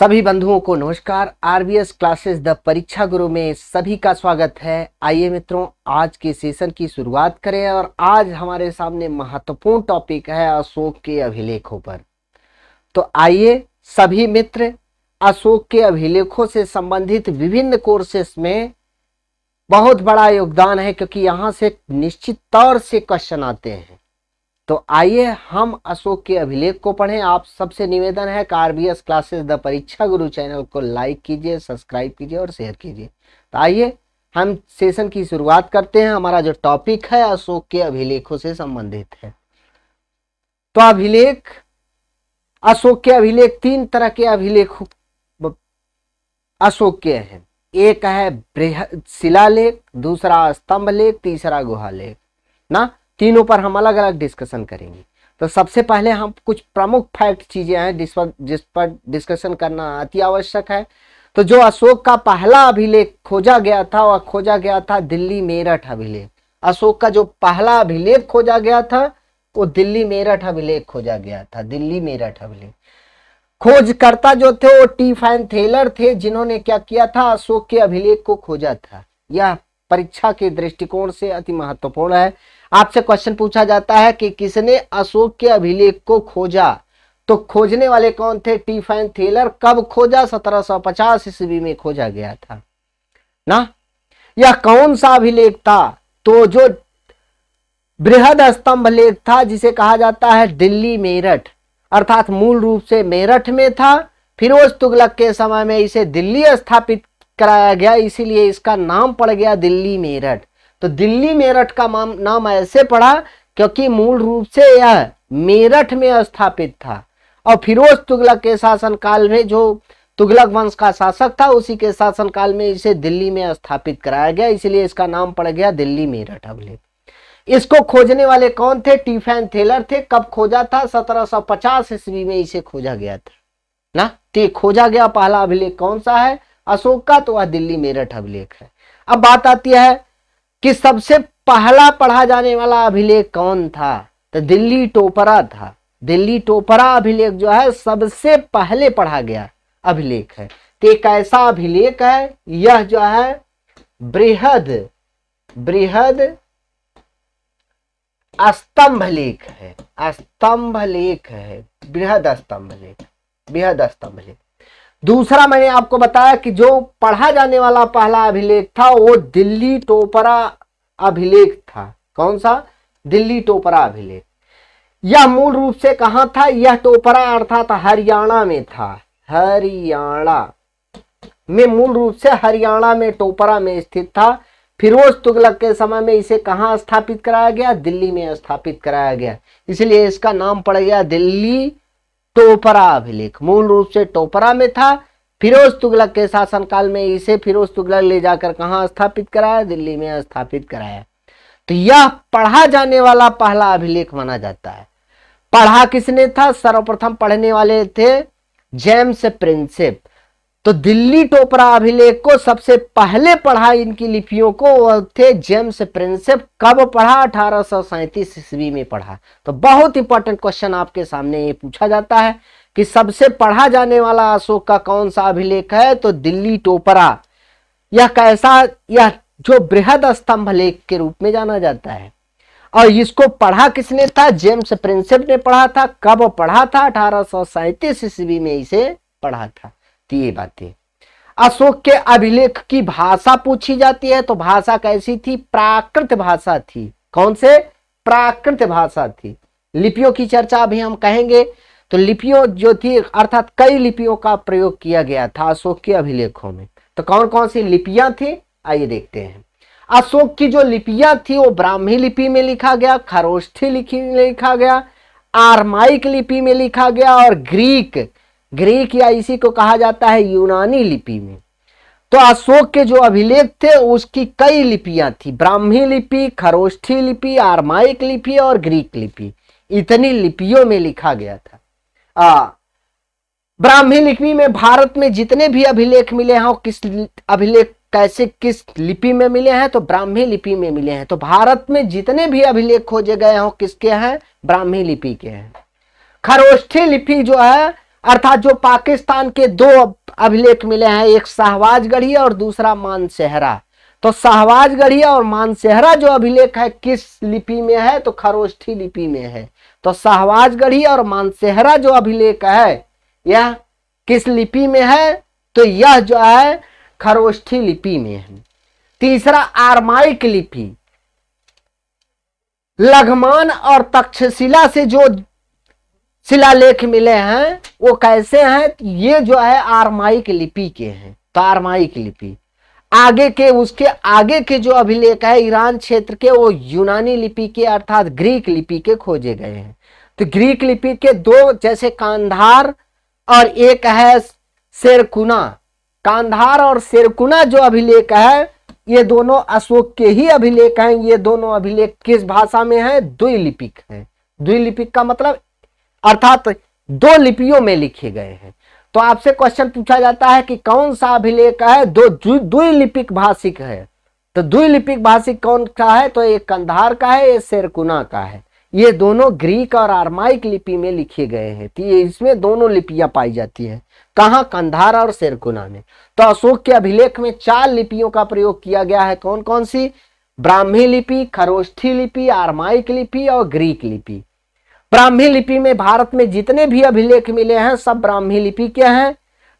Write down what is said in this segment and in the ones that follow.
सभी बंधुओं को नमस्कार आरबीएस क्लासेस द परीक्षा गुरु में सभी का स्वागत है आइए मित्रों आज के सेशन की शुरुआत करें और आज हमारे सामने महत्वपूर्ण टॉपिक है अशोक के अभिलेखों पर तो आइए सभी मित्र अशोक के अभिलेखों से संबंधित विभिन्न कोर्सेस में बहुत बड़ा योगदान है क्योंकि यहाँ से निश्चित तौर से क्वेश्चन आते हैं तो आइए हम अशोक के अभिलेख को पढ़ें आप सबसे निवेदन है कारबीएस क्लासेस द परीक्षा गुरु चैनल को लाइक कीजिए सब्सक्राइब कीजिए और शेयर कीजिए तो आइए हम सेशन की शुरुआत करते हैं हमारा जो टॉपिक है अशोक के अभिलेखों से संबंधित है तो अभिलेख अशोक के अभिलेख तीन तरह के अभिलेख अशोक के हैं एक है शिला शिलालेख दूसरा स्तंभ लेख तीसरा गुहा लेख ना तीनों पर हम अलग अलग डिस्कशन करेंगे तो सबसे पहले हम कुछ प्रमुख फैक्ट चीज़ें हैं जिस पर जिस पर डिस्कशन करना अति आवश्यक है तो जो अशोक का पहला अभिलेख खोजा गया था वह खोजा गया था दिल्ली मेरठ अभिलेख अशोक का जो पहला अभिलेख खोजा गया था वो दिल्ली मेरठ अभिलेख खोजा गया था दिल्ली मेरठ अभिलेख खोजकर्ता जो थे वो टी फैन थेलर थे जिन्होंने क्या किया था अशोक के अभिलेख को खोजा था यह परीक्षा के दृष्टिकोण से अति महत्वपूर्ण है आपसे क्वेश्चन पूछा जाता है कि किसने अशोक के अभिलेख को खोजा तो खोजने वाले कौन थे टी फाइन थेलर कब खोजा 1750 ईस्वी में खोजा गया था ना यह कौन सा अभिलेख था तो जो बृहद स्तंभ लेख था जिसे कहा जाता है दिल्ली मेरठ अर्थात मूल रूप से मेरठ में था फिरोज तुगलक के समय में इसे दिल्ली स्थापित कराया गया इसीलिए इसका नाम पड़ गया दिल्ली मेरठ तो दिल्ली मेरठ का नाम ऐसे पड़ा क्योंकि मूल रूप से यह मेरठ में स्थापित था और फिरोज तुगलक के शासनकाल में जो तुगलक वंश का शासक था उसी के शासनकाल में इसे दिल्ली में स्थापित कराया गया इसलिए इसका नाम पड़ गया दिल्ली मेरठ अवलेख इसको खोजने वाले कौन थे टीफेन थेलर थे कब खोजा था 1750 ईस्वी में इसे खोजा गया था ना तो खोजा गया पहला अभिलेख कौन सा है अशोक का तो वह दिल्ली मेरठ अभिलेख है अब बात आती है कि सबसे पहला पढ़ा जाने वाला अभिलेख कौन था तो दिल्ली टोपरा था दिल्ली टोपरा अभिलेख जो है सबसे पहले पढ़ा गया अभिलेख है तो एक ऐसा अभिलेख है यह जो है बृहद बृहद स्तंभ लेख है स्तंभ लेख है बृहद स्तंभ लेख बृहद स्तंभ लेख दूसरा मैंने आपको बताया कि जो पढ़ा जाने वाला पहला अभिलेख था वो दिल्ली टोपरा अभिलेख था कौन सा दिल्ली टोपरा अभिलेख यह मूल रूप से कहा था यह टोपरा अर्थात हरियाणा में था हरियाणा में मूल रूप से हरियाणा में टोपरा में स्थित था फिरोज तुगलक के समय में इसे कहाँ स्थापित कराया गया दिल्ली में स्थापित कराया गया इसलिए इसका नाम पड़ गया दिल्ली टोपरा अभिलेख मूल रूप से टोपरा में था फिरोज तुगलक के शासनकाल में इसे फिरोज तुगलक ले जाकर कहाँ स्थापित कराया दिल्ली में स्थापित कराया तो यह पढ़ा जाने वाला पहला अभिलेख माना जाता है पढ़ा किसने था सर्वप्रथम पढ़ने वाले थे जेम्स प्रिंसेप तो दिल्ली टोपरा अभिलेख को सबसे पहले पढ़ा इनकी लिपियों को वह थे जेम्स प्रिंसेप कब पढ़ा अठारह सौ ईस्वी में पढ़ा तो बहुत इंपॉर्टेंट क्वेश्चन आपके सामने ये पूछा जाता है कि सबसे पढ़ा जाने वाला अशोक का कौन सा अभिलेख है तो दिल्ली टोपरा यह कैसा यह जो बृहद स्तंभ लेख के रूप में जाना जाता है और इसको पढ़ा किसने था जेम्स प्रिंसेप ने पढ़ा था कब पढ़ा था अठारह ईस्वी में इसे पढ़ा था ये बातें अशोक के अभिलेख की भाषा पूछी जाती है तो भाषा कैसी थी प्राकृत भाषा थी कौन से प्राकृत भाषा थी लिपियों की चर्चा अभी हम कहेंगे तो लिपियों जो थी अर्थात कई लिपियों का प्रयोग किया गया था अशोक के अभिलेखों में तो कौन कौन सी लिपियां थी आइए देखते हैं अशोक की जो लिपियां थी वो ब्राह्मी लिपि में लिखा गया खरोष्ठी लिखी लिखा गया आरमाइक लिपि में लिखा गया और ग्रीक ग्रीक या इसी को कहा जाता है यूनानी लिपि में तो अशोक के जो अभिलेख थे उसकी कई लिपियां थी ब्राह्मी लिपि खरोष्ठी लिपि आरमाइक लिपि और ग्रीक लिपि इतनी लिपियों में लिखा गया था आ, ब्राह्मी लिपि में भारत में जितने भी अभिलेख मिले हैं किस अभिलेख कैसे किस लिपि में मिले हैं तो ब्राह्मी लिपि में मिले हैं तो भारत में जितने भी अभिलेख खोजे गए हों किसके हैं ब्राह्मी लिपि के हैं खरोष्ठी लिपि जो है अर्थात जो पाकिस्तान के दो अभिलेख मिले हैं एक शाहवाज गढ़ी और दूसरा मानसेहरा तो शाहबाज गढ़ी और मानसेहरा जो अभिलेख है किस लिपि में है तो खरोष्ठी लिपि में है तो शाहबाज गढ़ी और मानसेहरा जो अभिलेख है यह किस लिपि में है तो यह जो है खरोष्ठी लिपि में है तीसरा आरमाइक लिपि लघमान और तक्षशिला से जो शिलालेख मिले हैं वो कैसे हैं ये जो है आरमाई की लिपि के हैं तो आरमाई की लिपि आगे के उसके आगे के जो अभिलेख है ईरान क्षेत्र के वो यूनानी लिपि के अर्थात ग्रीक लिपि के खोजे गए हैं तो ग्रीक लिपि के दो जैसे कांधार और एक है शेरकुना कांधार और शेरकुना जो अभिलेख है ये दोनों अशोक के ही अभिलेख हैं ये दोनों अभिलेख किस भाषा में है द्विलिपिक है द्विलिपिक का मतलब अर्थात दो लिपियों में लिखे गए हैं तो आपसे क्वेश्चन पूछा जाता है कि कौन सा अभिलेख है दो द्विलिपिक भाषिक है तो द्विलिपिक भाषिक कौन का है तो एक कंधार का है एक शेरकुना का है ये दोनों ग्रीक और आर्माइक लिपि में लिखे गए हैं तो इसमें दोनों लिपियां पाई जाती है कहा कंधार और शेरकुना में तो अशोक के अभिलेख में चार लिपियों का प्रयोग किया गया है कौन कौन सी ब्राह्मी लिपि खरोष्ठी लिपि आर्माइक लिपि और ग्रीक लिपि ब्राह्मी लिपि में भारत में जितने भी अभिलेख मिले हैं सब ब्राह्मी लिपि के हैं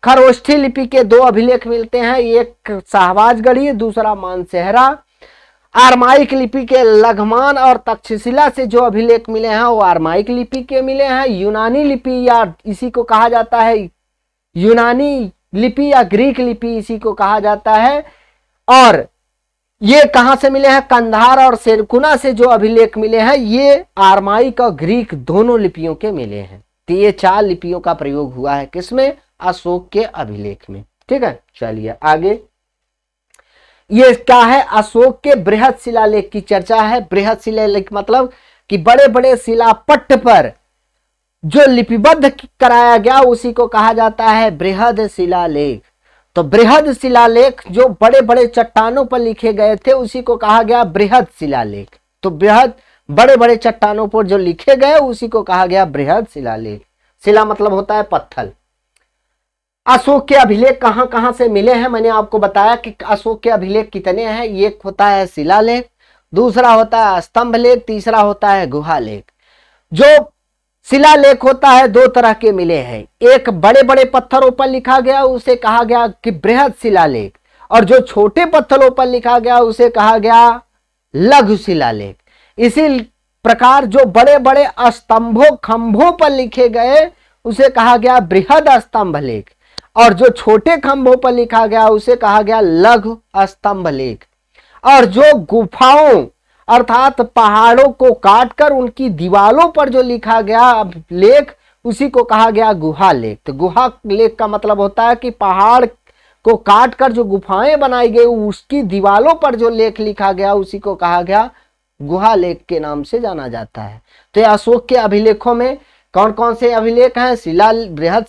खरोष्ठी लिपि के दो अभिलेख मिलते हैं एक शाहबाजगढ़ी दूसरा मानसेहरा आरमाइक लिपि के लघमान और तक्षशिला से जो अभिलेख मिले हैं वो आरमाइक लिपि के मिले हैं यूनानी लिपि या इसी को कहा जाता है यूनानी लिपि या ग्रीक लिपि इसी को कहा जाता है और ये कहाँ से मिले हैं कंधार और सेरकुना से जो अभिलेख मिले हैं ये आरमाई और ग्रीक दोनों लिपियों के मिले हैं तो ये चार लिपियों का प्रयोग हुआ है किसमें अशोक के अभिलेख में ठीक है चलिए आगे ये क्या है अशोक के बृहद शिलालेख की चर्चा है बृहद शिलालेख मतलब कि बड़े बड़े शिलापट्ट पर जो लिपिबद्ध कराया गया उसी को कहा जाता है बृहद शिलालेख तो बृहद शिलालेख जो बड़े बड़े चट्टानों पर लिखे गए थे उसी को कहा गया बृहद शिलालेख तो बृहद बड़े बड़े चट्टानों पर जो लिखे गए उसी को कहा गया बृहद शिलालेख शिला मतलब होता है पत्थर अशोक के अभिलेख कहां कहां से मिले हैं मैंने आपको बताया कि अशोक के अभिलेख कितने हैं एक होता है शिलालेख दूसरा होता है स्तंभ लेख तीसरा होता है गुहा लेख जो शिलालेख होता है दो तरह के मिले हैं एक बड़े बड़े पत्थरों पर लिखा गया उसे कहा गया कि बृहद शिलालेख और जो छोटे पत्थरों पर लिखा गया उसे कहा गया लघु शिलालेख इसी प्रकार जो बड़े बड़े स्तंभों खंभों पर लिखे गए उसे कहा गया बृहद स्तंभ लेख और जो छोटे खंभों पर लिखा गया उसे कहा गया लघु स्तंभ लेख और जो गुफाओं अर्थात पहाड़ों को काटकर उनकी दीवालों पर जो लिखा गया लेख उसी को कहा गया गुहा लेख तो गुहा लेख का मतलब होता है कि पहाड़ को काट कर जो गुफाएं बनाई गई उसकी दीवालों पर जो लेख लिखा गया उसी को कहा गया गुहा लेख के नाम से जाना जाता है तो अशोक के अभिलेखों में कौन कौन से अभिलेख हैं शिला बृहद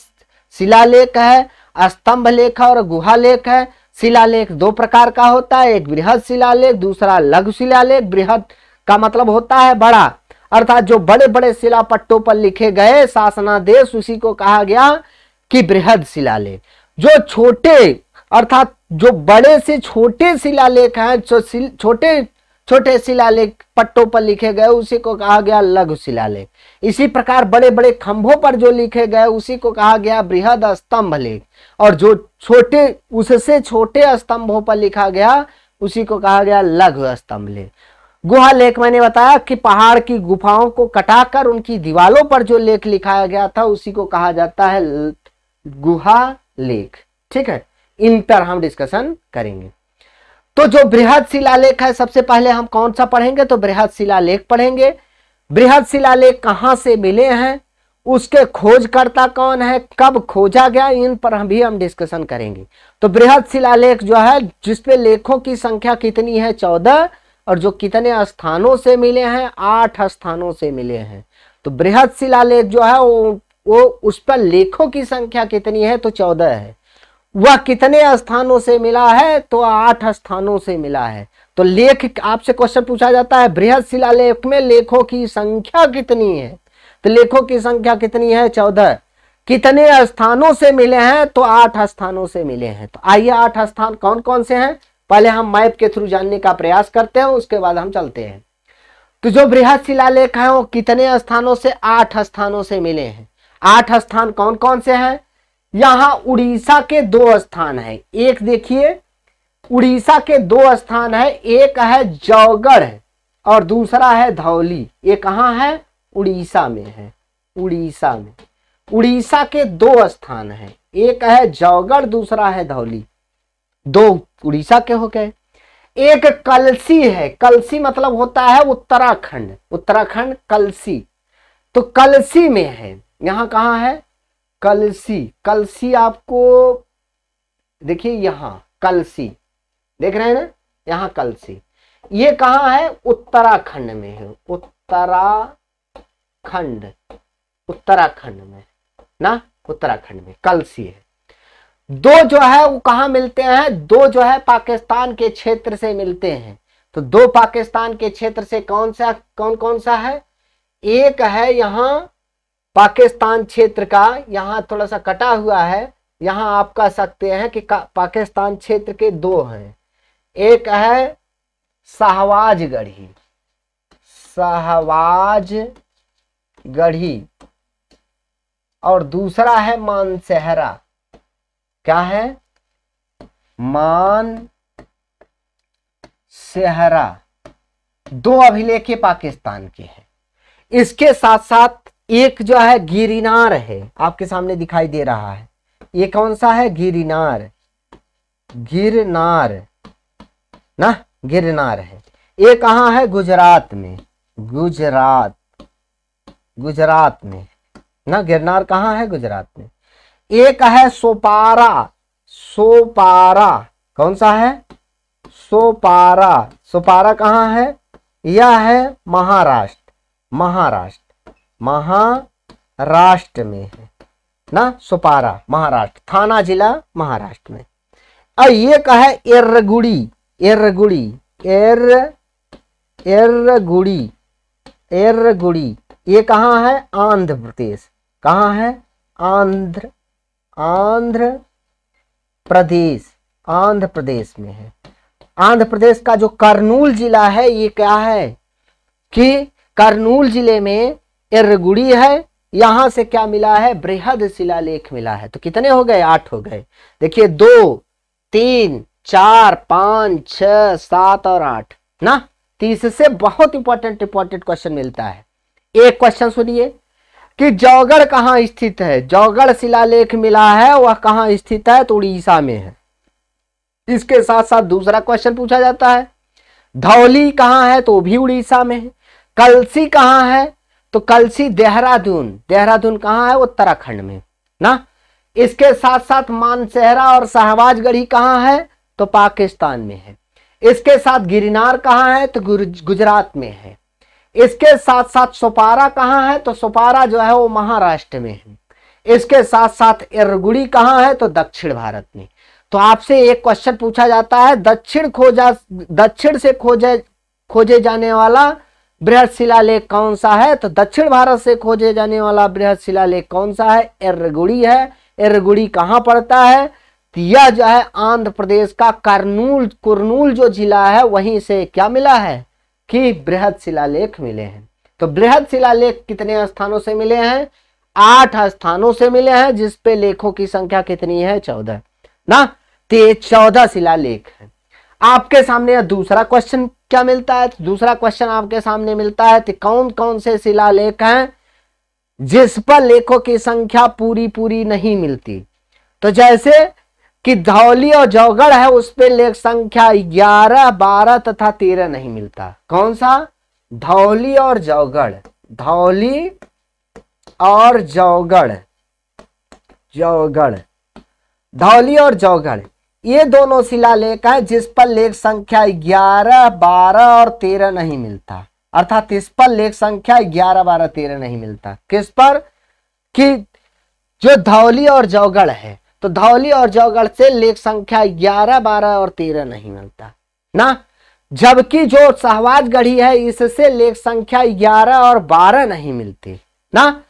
शिलालेख है स्तंभ लेख है और गुहा लेख है शिलालेख दो प्रकार का होता है एक बृहद शिलालेख दूसरा लघु शिलालेख बृहद का मतलब होता है बड़ा अर्थात जो बड़े बड़े शिला पट्टों पर लिखे गए शासनादेश उसी को कहा गया कि बृहद शिलालेख जो छोटे अर्थात जो बड़े से छोटे शिलालेख हैं जो छोटे छोटे शिलालेख पट्टों पर लिखे गए उसी को कहा गया लघु शिलालेख इसी प्रकार बड़े बड़े खंभों पर जो लिखे गए उसी को कहा गया बृहद स्तंभ लेख और जो छोटे उससे छोटे स्तंभों पर लिखा गया उसी को कहा गया लघु स्तंभ लेख गुहा लेख मैंने बताया कि पहाड़ की गुफाओं को कटाकर उनकी दीवालों पर जो लेख लिखाया गया था उसी को कहा जाता है गुहा लेख ठीक है इन पर हम डिस्कशन करेंगे तो जो बृहद शिलालेख है सबसे पहले हम कौन सा पढ़ेंगे तो बृहद शिलालेख पढ़ेंगे बृहद शिलालेख कहाँ से मिले हैं उसके खोजकर्ता कौन है कब खोजा गया इन पर हम भी हम डिस्कशन करेंगे तो बृहद शिलालेख जो है जिसपे लेखों की संख्या कितनी है चौदह और जो कितने स्थानों से मिले हैं आठ स्थानों से मिले हैं तो बृहद शिलालेख जो है वो वो उस पर लेखों की संख्या कितनी है तो चौदह है वह कितने स्थानों से मिला है तो आठ स्थानों से मिला है तो लेख आपसे क्वेश्चन पूछा जाता है बृहद शिलालेख में लेखों की संख्या कितनी है तो लेखों की संख्या कितनी है चौदह कितने स्थानों से मिले हैं तो आठ स्थानों से मिले हैं तो आइए आठ स्थान कौन कौन से हैं पहले हम मैप के थ्रू जानने का प्रयास करते हैं उसके बाद हम चलते हैं तो जो बृहद शिलालेख है वो कितने स्थानों से आठ स्थानों से मिले हैं आठ स्थान कौन कौन से हैं यहां उड़ीसा के दो स्थान है एक देखिए उड़ीसा के दो स्थान है एक है जौगढ़ और दूसरा है धौली ये कहाँ है उड़ीसा में है उड़ीसा में उड़ीसा के दो स्थान है एक है जौगढ़ दूसरा है धौली दो उड़ीसा के हो गए एक कलसी है कलसी मतलब होता है उत्तराखंड उत्तराखंड कलसी तो कलसी में है यहां कहाँ है कलसी कलसी आपको देखिए यहां कलसी देख रहे हैं ना यहां कलसी ये कहां है उत्तराखंड में है उत्तराखंड उत्तराखंड में ना उत्तराखंड में कलसी है दो जो है वो कहा मिलते हैं दो जो है पाकिस्तान के क्षेत्र से मिलते हैं तो दो पाकिस्तान के क्षेत्र से कौन सा कौन कौन सा है एक है यहां पाकिस्तान क्षेत्र का यहाँ थोड़ा सा कटा हुआ है यहाँ आप कह सकते हैं कि पाकिस्तान क्षेत्र के दो हैं एक है शाहवाज गढ़ी शाहवाज गढ़ी और दूसरा है मानसहरा क्या है मान सेहरा दो अभिलेखे पाकिस्तान के हैं इसके साथ साथ एक जो है गिरिनार है आपके सामने दिखाई दे रहा है ये कौन सा है गिरिनार गिरनार ना गिरनार है ये कहाँ है गुजरात में गुजरात गुजरात में ना गिरनार कहाँ है गुजरात में एक है सोपारा सोपारा कौन सा है सोपारा सोपारा कहाँ है यह है महाराष्ट्र महाराष्ट्र महाराष्ट्र में है ना सुपारा महाराष्ट्र थाना जिला महाराष्ट्र में अब ये कहा है एर्रगुड़ी एर्रगुड़ी एर एर्रगुड़ी एर्रगुड़ी ये कहाँ है आंध्र प्रदेश कहाँ है आंध्र आंध्र प्रदेश आंध्र प्रदेश में है आंध्र प्रदेश का जो कर्नूल जिला है ये क्या है कि कर्नूल जिले में इर्गुड़ी है यहां से क्या मिला है बृहद शिलालेख मिला है तो कितने हो गए आठ हो गए देखिए दो तीन चार पांच छ सात और आठ ना तीस तो से बहुत इंपॉर्टेंट इंपॉर्टेंट क्वेश्चन मिलता है एक क्वेश्चन सुनिए कि जौगढ़ कहाँ स्थित है जौगढ़ शिलालेख मिला है वह कहाँ स्थित है तो उड़ीसा में है इसके साथ साथ दूसरा क्वेश्चन पूछा जाता है धौली कहाँ है तो भी उड़ीसा में है कलसी कहाँ है तो कलसी देहरादून देहरादून कहाँ है उत्तराखंड में ना इसके साथ साथ मानसहरा और शाहबाजगढ़ी कहाँ है तो पाकिस्तान में है इसके साथ गिरनार कहाँ है तो गुजरात में है इसके साथ साथ सोपारा कहाँ है तो सोपारा जो है वो महाराष्ट्र में है इसके साथ साथ इरगुड़ी कहाँ है तो दक्षिण भारत में तो आपसे एक क्वेश्चन पूछा जाता है दक्षिण खोजा दक्षिण से खोजे खोजे जाने वाला बृहद शिलालेख कौन सा है तो दक्षिण भारत से खोजे जाने वाला बृहद शिलालेख कौन सा है एरगुड़ी है एरगुड़ी कहाँ पड़ता है तो यह जो है आंध्र प्रदेश का कर्नूल कुरनूल जो जिला है वहीं से क्या मिला है कि बृहद शिलालेख मिले हैं तो बृहद शिलालेख कितने स्थानों से मिले हैं आठ स्थानों से मिले हैं जिसपे लेखों की संख्या कितनी है चौदह ना ते चौदह शिलालेख है आपके सामने दूसरा क्वेश्चन क्या मिलता है दूसरा क्वेश्चन आपके सामने मिलता है कि कौन कौन से शिलालेख हैं जिस पर लेखों की संख्या पूरी पूरी नहीं मिलती तो जैसे कि धौली और जौगढ़ है उस पर लेख संख्या ग्यारह बारह तथा तेरह नहीं मिलता कौन सा धौली और जौगढ़ धौली और जौगढ़ जौगढ़ धौली और जौगढ़ ये दोनों शिलालेख हैं जिस पर लेख संख्या ग्यारह बारह और तेरह नहीं मिलता अर्थात इस पर लेख संख्या ग्यारह बारह तेरह नहीं मिलता किस पर कि जो धौली और जौगढ़ है तो धौली और जौगढ़ से लेख संख्या ग्यारह बारह और तेरह नहीं मिलता ना जबकि जो सहवाज गढ़ी है इससे लेख संख्या ग्यारह और बारह नहीं मिलती ना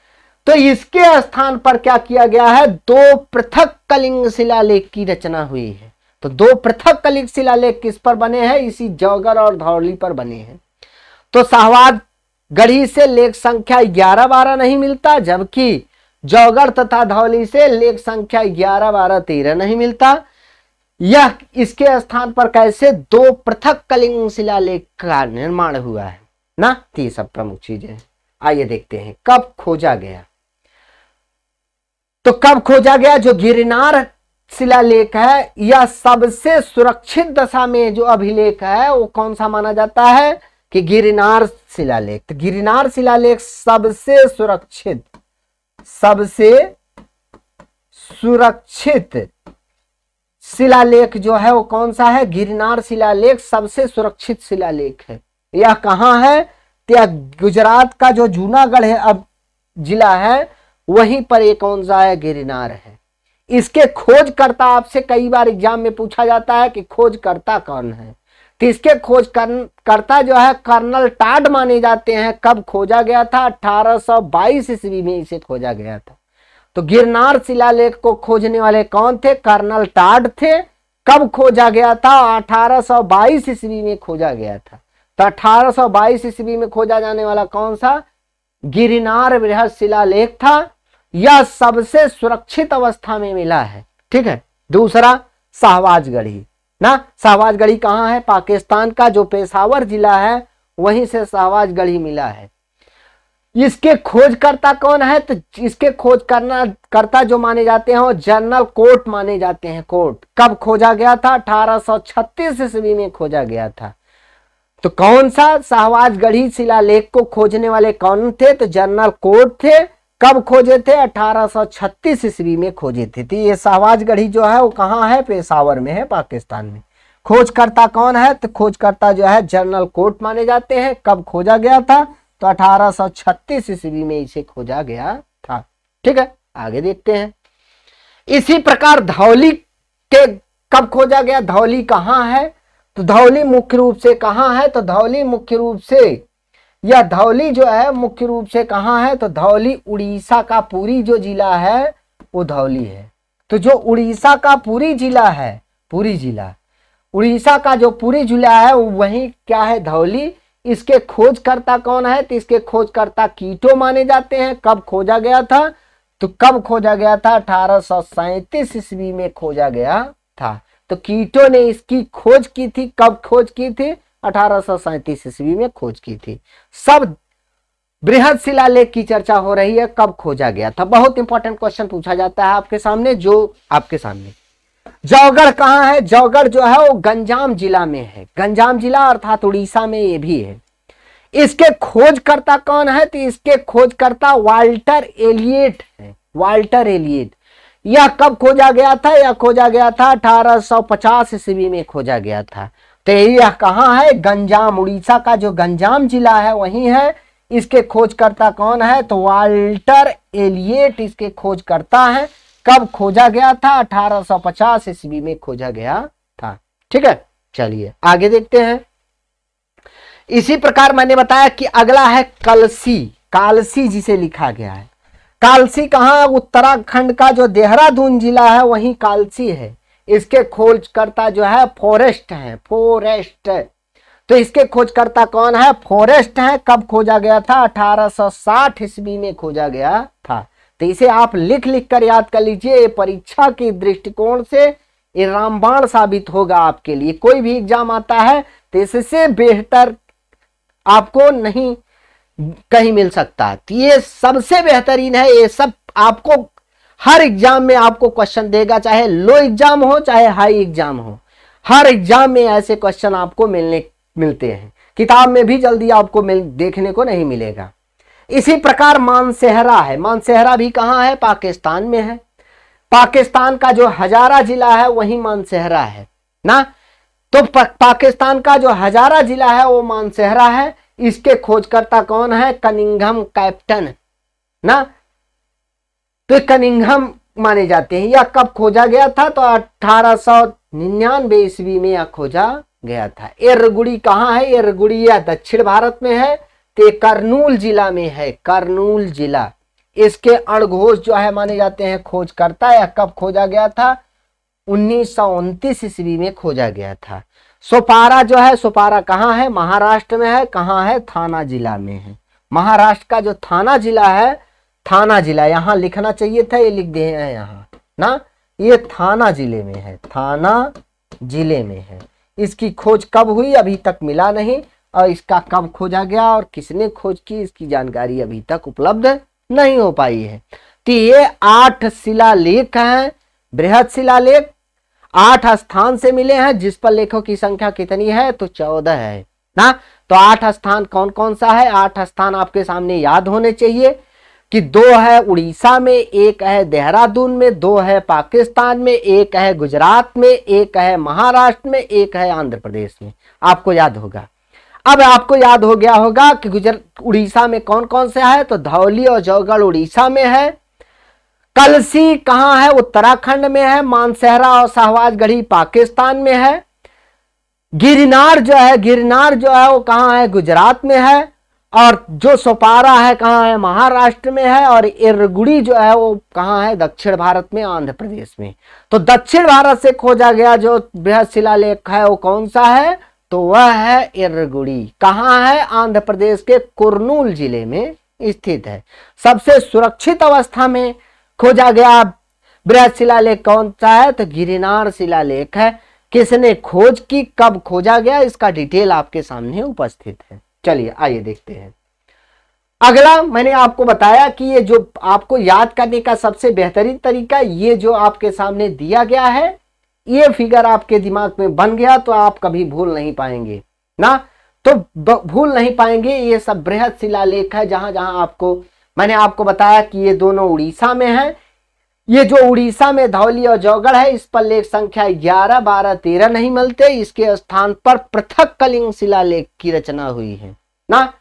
तो इसके स्थान पर क्या किया गया है दो पृथक कलिंग शिलालेख की रचना हुई है तो दो पृथक कलिंग शिलालेख किस पर बने हैं इसी जौगर और धौली पर बने हैं तो शाहवाद गढ़ी से लेख संख्या ग्यारह बारह नहीं मिलता जबकि जौगर तथा धौली से लेख संख्या ग्यारह बारह तेरह नहीं मिलता यह इसके स्थान पर कैसे दो पृथक कलिंग शिलालेख का निर्माण हुआ है ना तो ये सब प्रमुख चीजें आइए देखते हैं कब खोजा गया तो कब खोजा गया जो गिरनार शिलालेख है यह सबसे सुरक्षित दशा में जो अभिलेख है वो कौन सा माना जाता है कि गिरनार शिलालेख तो गिरनार शिलालेख सबसे सुरक्षित सबसे सुरक्षित शिलालेख जो है वो कौन सा है गिरनार शिलालेख सबसे सुरक्षित शिलालेख है यह कहाँ है गुजरात का जो जूनागढ़ है अब जिला है वहीं पर एक कौन सा है गिरनार है इसके खोजकर्ता आपसे कई बार एग्जाम में पूछा जाता है कि खोजकर्ता कौन है तो इसके खोज करता जो है कर्नल टाड माने जाते हैं कब खोजा गया था 1822 ईस्वी में इसे खोजा गया था तो गिरनार शिलालेख को खोजने वाले कौन थे कर्नल टाड थे कब खोजा गया था 1822 ईस्वी में खोजा गया था तो 1822 ईस्वी में खोजा जाने वाला कौन सा गिरिनार बृहद शिलालेख था यह सबसे सुरक्षित अवस्था में मिला है ठीक है दूसरा शाहबाजगढ़ी ना शाहबाजगढ़ी कहाँ है पाकिस्तान का जो पेशावर जिला है वहीं से शाहबाजगढ़ी मिला है इसके खोजकर्ता कौन है तो इसके खोज करना करता जो माने जाते हैं वो जनरल कोर्ट माने जाते हैं कोर्ट कब खोजा गया था अठारह छत्तीस ईस्वी में खोजा गया था तो कौन सा शाहबाज गढ़ी शिलालेख को खोजने वाले कौन थे तो जनरल कोर्ट थे कब खोजे थे 1836 ईस्वी में खोजे थे तो ये शाहबाज गढ़ी जो है वो कहाँ है पेशावर में है पाकिस्तान में खोजकर्ता कौन है तो खोजकर्ता जो है जनरल कोर्ट माने जाते हैं कब खोजा गया था तो 1836 ईस्वी में इसे खोजा गया था ठीक है आगे देखते हैं इसी प्रकार धौली के कब खोजा गया धौली कहाँ है तो धौली मुख्य रूप से कहाँ है तो धौली मुख्य रूप से या धौली जो है मुख्य रूप से कहाँ है तो धौली उड़ीसा का पूरी जो जिला है वो धौली है तो जो उड़ीसा का पूरी जिला है पूरी जिला उड़ीसा का जो पूरी जिला है वही क्या है धौली इसके खोजकर्ता कौन है तो इसके खोजकर्ता कीटो माने जाते हैं कब खोजा गया था तो कब खोजा गया था अठारह ईस्वी में खोजा गया था तो कीटो ने इसकी खोज की थी कब खोज की थी अठारह ईस्वी में खोज की थी सब बृहद शिलालेख की चर्चा हो रही है कब खोजा गया था बहुत इंपॉर्टेंट क्वेश्चन पूछा जाता है आपके सामने जो आपके सामने जौगढ़ कहाँ है जौगढ़ जो है वो गंजाम जिला में है गंजाम जिला अर्थात उड़ीसा में ये भी है इसके खोजकर्ता कौन है तो इसके खोजकर्ता वाल्टर एलिएट है वाल्टर एलिएट यह कब खोजा गया था यह खोजा गया था 1850 ईस्वी में खोजा गया था तो यह कहाँ है गंजाम उड़ीसा का जो गंजाम जिला है वही है इसके खोजकर्ता कौन है तो वाल्टर एलिएट इसके खोजकर्ता है कब खोजा गया था 1850 ईस्वी में खोजा गया था ठीक है चलिए आगे देखते हैं इसी प्रकार मैंने बताया कि अगला है कलसी कालसी जिसे लिखा गया है कालसी कहाँ उत्तराखंड का जो देहरादून जिला है वहीं कालसी है इसके खोजकर्ता जो है फॉरेस्ट है फॉरेस्ट तो इसके खोजकर्ता कौन है फॉरेस्ट है कब खोजा गया था 1860 ईस्वी में खोजा गया था तो इसे आप लिख लिख कर याद कर लीजिए परीक्षा के दृष्टिकोण से ये रामबाण साबित होगा आपके लिए कोई भी एग्जाम आता है तो इससे बेहतर आपको नहीं कहीं मिल सकता है तो ये सबसे बेहतरीन है ये सब आपको हर एग्जाम में आपको क्वेश्चन देगा चाहे लो एग्जाम हो चाहे हाई एग्जाम हो हर एग्जाम में ऐसे क्वेश्चन आपको मिलने मिलते हैं किताब में भी जल्दी आपको मिल देखने को नहीं मिलेगा इसी प्रकार मानसेहरा है मानसेहरा भी कहाँ है पाकिस्तान में है पाकिस्तान का जो हजारा जिला है वही मानसेहरा है ना तो पाकिस्तान का जो हजारा जिला है वो मानसेहरा है इसके खोजकर्ता कौन है कनिंगम कैप्टन ना तो कनिंगम माने जाते हैं यह कब खोजा गया था तो अठारह सौ निन्यानवे ईस्वी में यह खोजा गया था एरगुड़ी कहाँ है एरगुड़ी यह दक्षिण भारत में है तो करनूल जिला में है करनूल जिला इसके अड़घोष जो है माने जाते हैं खोजकर्ता यह कब खोजा गया था उन्नीस ईस्वी में खोजा गया था सोपारा जो है सोपारा कहाँ है महाराष्ट्र में है कहाँ है थाना जिला में है महाराष्ट्र का जो थाना जिला है थाना जिला यहाँ लिखना चाहिए था ये लिख दिए हैं यहाँ ना ये थाना जिले में है थाना जिले में है इसकी खोज कब हुई अभी तक मिला नहीं और इसका कब खोजा गया और किसने खोज की इसकी जानकारी अभी तक उपलब्ध नहीं हो पाई है तो ये आठ शिलालेख हैं बृहद शिलालेख आठ स्थान से मिले हैं जिस पर लेखों की संख्या कितनी है तो चौदह है ना तो आठ स्थान कौन कौन सा है आठ स्थान आपके सामने याद होने चाहिए कि दो है उड़ीसा में एक है देहरादून में दो है पाकिस्तान में एक है गुजरात में एक है महाराष्ट्र में एक है आंध्र प्रदेश में आपको याद होगा अब आपको याद हो गया होगा कि गुजर उड़ीसा में कौन कौन से है तो धौली और जौगढ़ उड़ीसा में है कलसी कहाँ है उत्तराखंड में है मानसहरा और शाहबाजगढ़ी पाकिस्तान में है गिरनार जो है गिरनार जो है वो कहाँ है गुजरात में है और जो सोपारा है कहाँ है महाराष्ट्र में है और इरगुड़ी जो है वो कहाँ है दक्षिण भारत में आंध्र प्रदेश में तो दक्षिण भारत से खोजा गया जो बृहद शिला है वो कौन सा है तो वह है इरगुड़ी कहाँ है आंध्र प्रदेश के कुरनूल जिले में स्थित है सबसे सुरक्षित अवस्था में खोजा गया बृहद लेख कौन सा है तो गिरिनार लेख है किसने खोज की कब खोजा गया इसका डिटेल आपके सामने उपस्थित है चलिए आइए देखते हैं अगला मैंने आपको बताया कि ये जो आपको याद करने का सबसे बेहतरीन तरीका ये जो आपके सामने दिया गया है ये फिगर आपके दिमाग में बन गया तो आप कभी भूल नहीं पाएंगे ना तो भूल नहीं पाएंगे ये सब बृहद लेख है जहां जहां आपको मैंने आपको बताया कि ये दोनों उड़ीसा में हैं ये जो उड़ीसा में धौली और जौगढ़ है इस पर लेख संख्या ग्यारह बारह तेरह नहीं मिलते इसके स्थान पर पृथक कलिंग लेख की रचना हुई है ना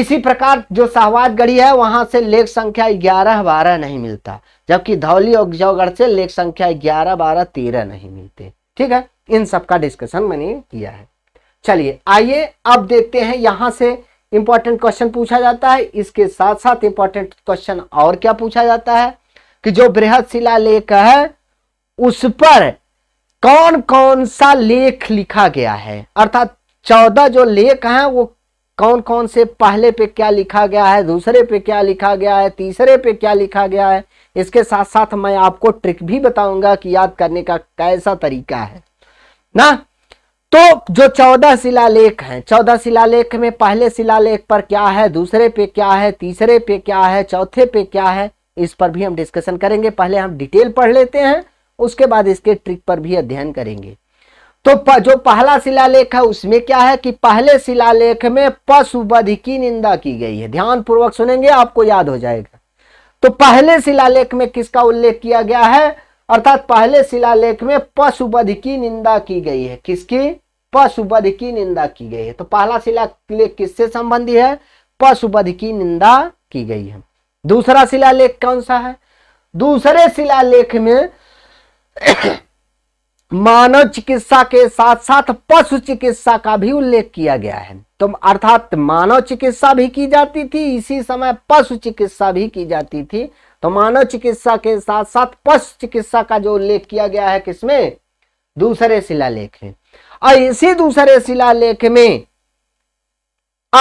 इसी प्रकार जो शाहवादगढ़ी गढ़ी है वहां से लेख संख्या ग्यारह बारह नहीं मिलता जबकि धौली और जौगढ़ से लेख संख्या ग्यारह बारह तेरह नहीं मिलते ठीक है इन सब का डिस्कशन मैंने किया है चलिए आइए अब देखते हैं यहां से इंपॉर्टेंट क्वेश्चन पूछा जाता है इसके साथ साथ इंपॉर्टेंट क्वेश्चन और क्या पूछा जाता है कि जो बृहद शिला लेख है उस पर कौन कौन सा लेख लिखा गया है अर्थात चौदह जो लेख हैं वो कौन कौन से पहले पे क्या लिखा गया है दूसरे पे क्या लिखा गया है तीसरे पे क्या लिखा गया है इसके साथ साथ मैं आपको ट्रिक भी बताऊंगा कि याद करने का कैसा तरीका है ना तो जो चौदह शिलालेख हैं चौदह शिलालेख में पहले शिलालेख पर क्या है दूसरे पे क्या है तीसरे पे क्या है चौथे पे क्या है इस पर भी हम डिस्कशन करेंगे पहले हम डिटेल पढ़ लेते हैं उसके बाद इसके ट्रिक पर भी अध्ययन करेंगे तो प, जो पहला शिलालेख है उसमें क्या है कि पहले शिलालेख में पशु वध की निंदा की गई है ध्यान पूर्वक सुनेंगे आपको याद हो जाएगा तो पहले शिलालेख में किसका उल्लेख किया गया है अर्थात पहले शिलालेख में बध की निंदा की गई है किसकी बध की निंदा की गई है तो पहला शिलालेख किससे संबंधी है बध की निंदा की गई है दूसरा शिलालेख कौन सा है दूसरे शिलालेख में मानव चिकित्सा के साथ साथ पशु चिकित्सा का भी उल्लेख किया गया है तो अर्थात मानव चिकित्सा भी की जाती थी इसी समय पशु चिकित्सा भी की जाती थी तो मानव चिकित्सा के साथ साथ पशु चिकित्सा का जो उल्लेख किया गया है किसमें दूसरे शिलालेख में और इसी दूसरे शिलालेख में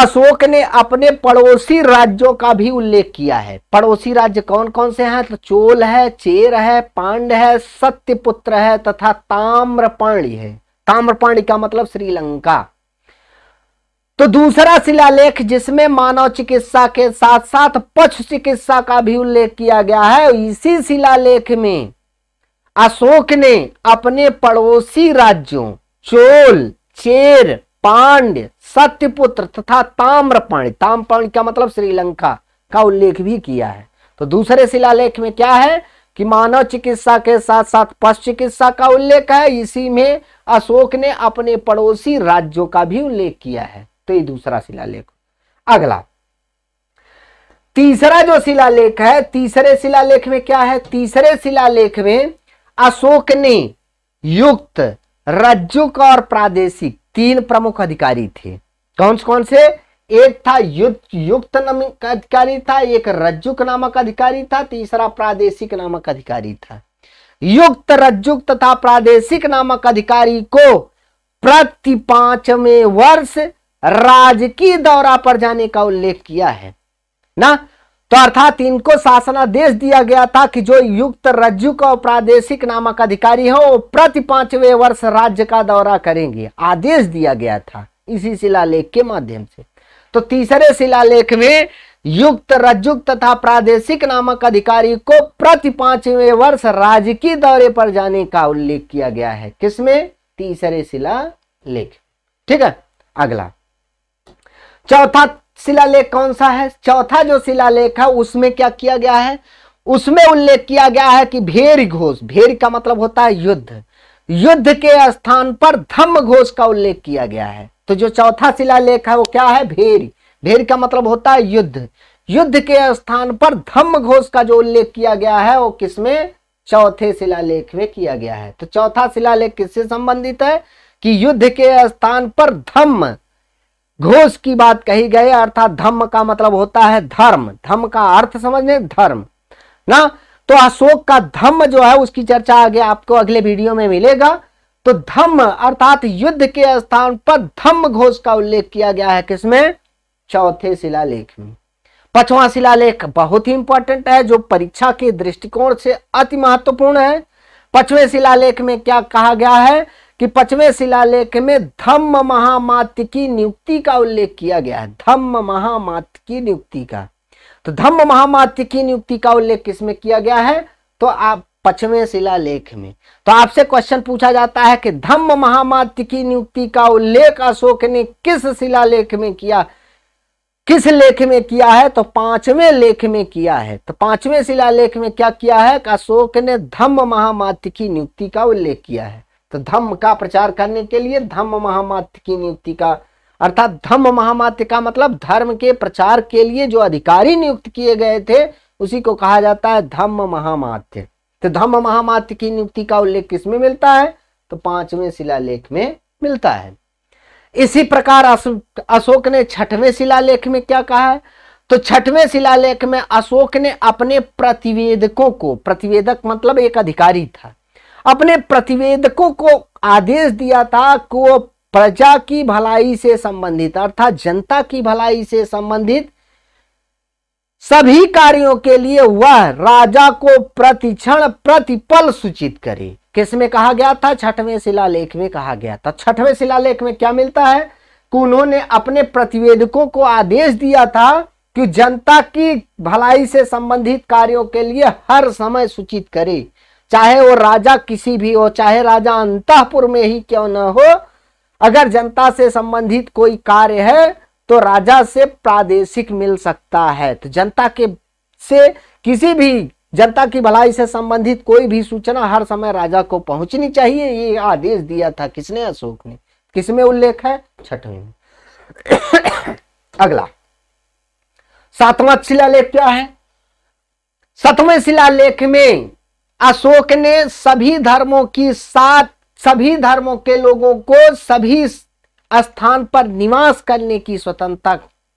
अशोक ने अपने पड़ोसी राज्यों का भी उल्लेख किया है पड़ोसी राज्य कौन कौन से हैं तो चोल है चेर है पांड है सत्यपुत्र है तथा ताम्रपाणी है ताम्रपाणी का मतलब श्रीलंका तो दूसरा शिलालेख जिसमें मानव चिकित्सा के साथ साथ पक्ष चिकित्सा का भी उल्लेख किया गया है इसी शिलालेख में अशोक ने अपने पड़ोसी राज्यों चोल चेर पांड्य सत्यपुत्र तथा ताम्रपाण ताम्रपाण का मतलब श्रीलंका का उल्लेख भी किया है तो दूसरे शिलालेख में क्या है कि मानव चिकित्सा के साथ साथ पश्च चिकित्सा का उल्लेख है इसी में अशोक ने अपने पड़ोसी राज्यों का भी उल्लेख किया है तो ये दूसरा शिलालेख अगला तीसरा जो शिलालेख है तीसरे शिलालेख में क्या है तीसरे शिलालेख में अशोक ने युक्त रज्जुक और प्रादेशिक तीन प्रमुख अधिकारी थे कौन से कौन से एक था युक्त युक्त नामक अधिकारी था एक रज्जुक नामक अधिकारी था तीसरा प्रादेशिक नामक अधिकारी था युक्त रज्जुक तथा प्रादेशिक नामक अधिकारी को प्रति पांचवें वर्ष राजकीय दौरा पर जाने का उल्लेख किया है ना तो अर्थात इनको शासनादेश दिया गया था कि जो युक्त रज्जु का प्रादेशिक नामक अधिकारी हो वो प्रति पांचवें वर्ष राज्य का दौरा करेंगे आदेश दिया गया था इसी शिलालेख के माध्यम से तो तीसरे शिलालेख में युक्त रज्जुक तथा प्रादेशिक नामक अधिकारी को प्रति पांचवें वर्ष राज्य के दौरे पर जाने का उल्लेख किया गया है किसमें तीसरे शिला लेख ठीक है अगला चौथा शिलालेख कौन सा है चौथा जो शिलालेख है उसमें क्या किया गया है उसमें उल्लेख किया गया है कि भेर घोष भेर का मतलब होता है युद्ध युद्ध के स्थान पर धम्म घोष का उल्लेख किया गया है तो जो चौथा शिलालेख है वो क्या है भेर भेर का मतलब होता है युद्ध युद्ध के स्थान पर धम्म घोष का जो उल्लेख किया गया है वो किसमें चौथे शिलालेख में किया गया है तो चौथा शिलालेख किससे संबंधित है कि युद्ध के स्थान पर धम्म घोष की बात कही गई अर्थात धम्म का मतलब होता है धर्म धम्म का अर्थ समझने धर्म ना तो अशोक का धम्म जो है उसकी चर्चा आगे आपको अगले वीडियो में मिलेगा तो धम्म अर्थात युद्ध के स्थान पर धम्म घोष का उल्लेख किया गया है किसमें चौथे शिलालेख में पचवा शिलालेख बहुत ही इंपॉर्टेंट है जो परीक्षा के दृष्टिकोण से अति महत्वपूर्ण है पचवें शिलालेख में क्या कहा गया है कि पांचवें शिलालेख में धम्म महामात की नियुक्ति का उल्लेख किया गया है धम्म महामात की नियुक्ति का तो धम्म महामात की नियुक्ति का उल्लेख किसमें किया गया है तो आप पचवें शिलालेख में तो आपसे क्वेश्चन पूछा जाता है कि धम्म महामात की नियुक्ति का उल्लेख अशोक ने किस शिलालेख में किया किस लेख में किया है तो पांचवें लेख में किया है तो पांचवें शिलालेख में क्या किया है अशोक ने धम्म महामात की नियुक्ति का उल्लेख किया है तो धम्म का प्रचार करने के लिए धम्म महामात्य की नियुक्ति का अर्थात धम्म महामात्य का मतलब धर्म के प्रचार के लिए जो अधिकारी नियुक्त किए गए थे उसी को कहा जाता है धम्म महामात्य तो धम्म महामात्य की नियुक्ति का उल्लेख किसमें मिलता है तो पांचवें शिलालेख में मिलता है इसी प्रकार अशोक ने छठवें शिलालेख में क्या कहा है तो छठवें शिलालेख में अशोक ने अपने प्रतिवेदकों को प्रतिवेदक मतलब एक अधिकारी था अपने प्रतिवेदकों को आदेश दिया था को प्रजा की भलाई से संबंधित अर्थात जनता की भलाई से संबंधित सभी कार्यों के लिए वह राजा को प्रतिक्षण प्रतिपल सूचित करे किसमें कहा गया था छठवें शिलालेख में कहा गया था छठवें शिलालेख में क्या मिलता है कि उन्होंने अपने प्रतिवेदकों को आदेश दिया था कि जनता की भलाई से संबंधित कार्यों के लिए हर समय सूचित करे चाहे वो राजा किसी भी हो चाहे राजा अंतपुर में ही क्यों ना हो अगर जनता से संबंधित कोई कार्य है तो राजा से प्रादेशिक मिल सकता है तो जनता के से किसी भी जनता की भलाई से संबंधित कोई भी सूचना हर समय राजा को पहुंचनी चाहिए ये आदेश दिया था किसने अशोक ने किसमें उल्लेख है छठवें में अगला सातवां शिलालेख क्या है सतवें शिलालेख में अशोक ने सभी धर्मों की साथ सभी धर्मों के लोगों को सभी स्थान पर निवास करने की स्वतंत्रता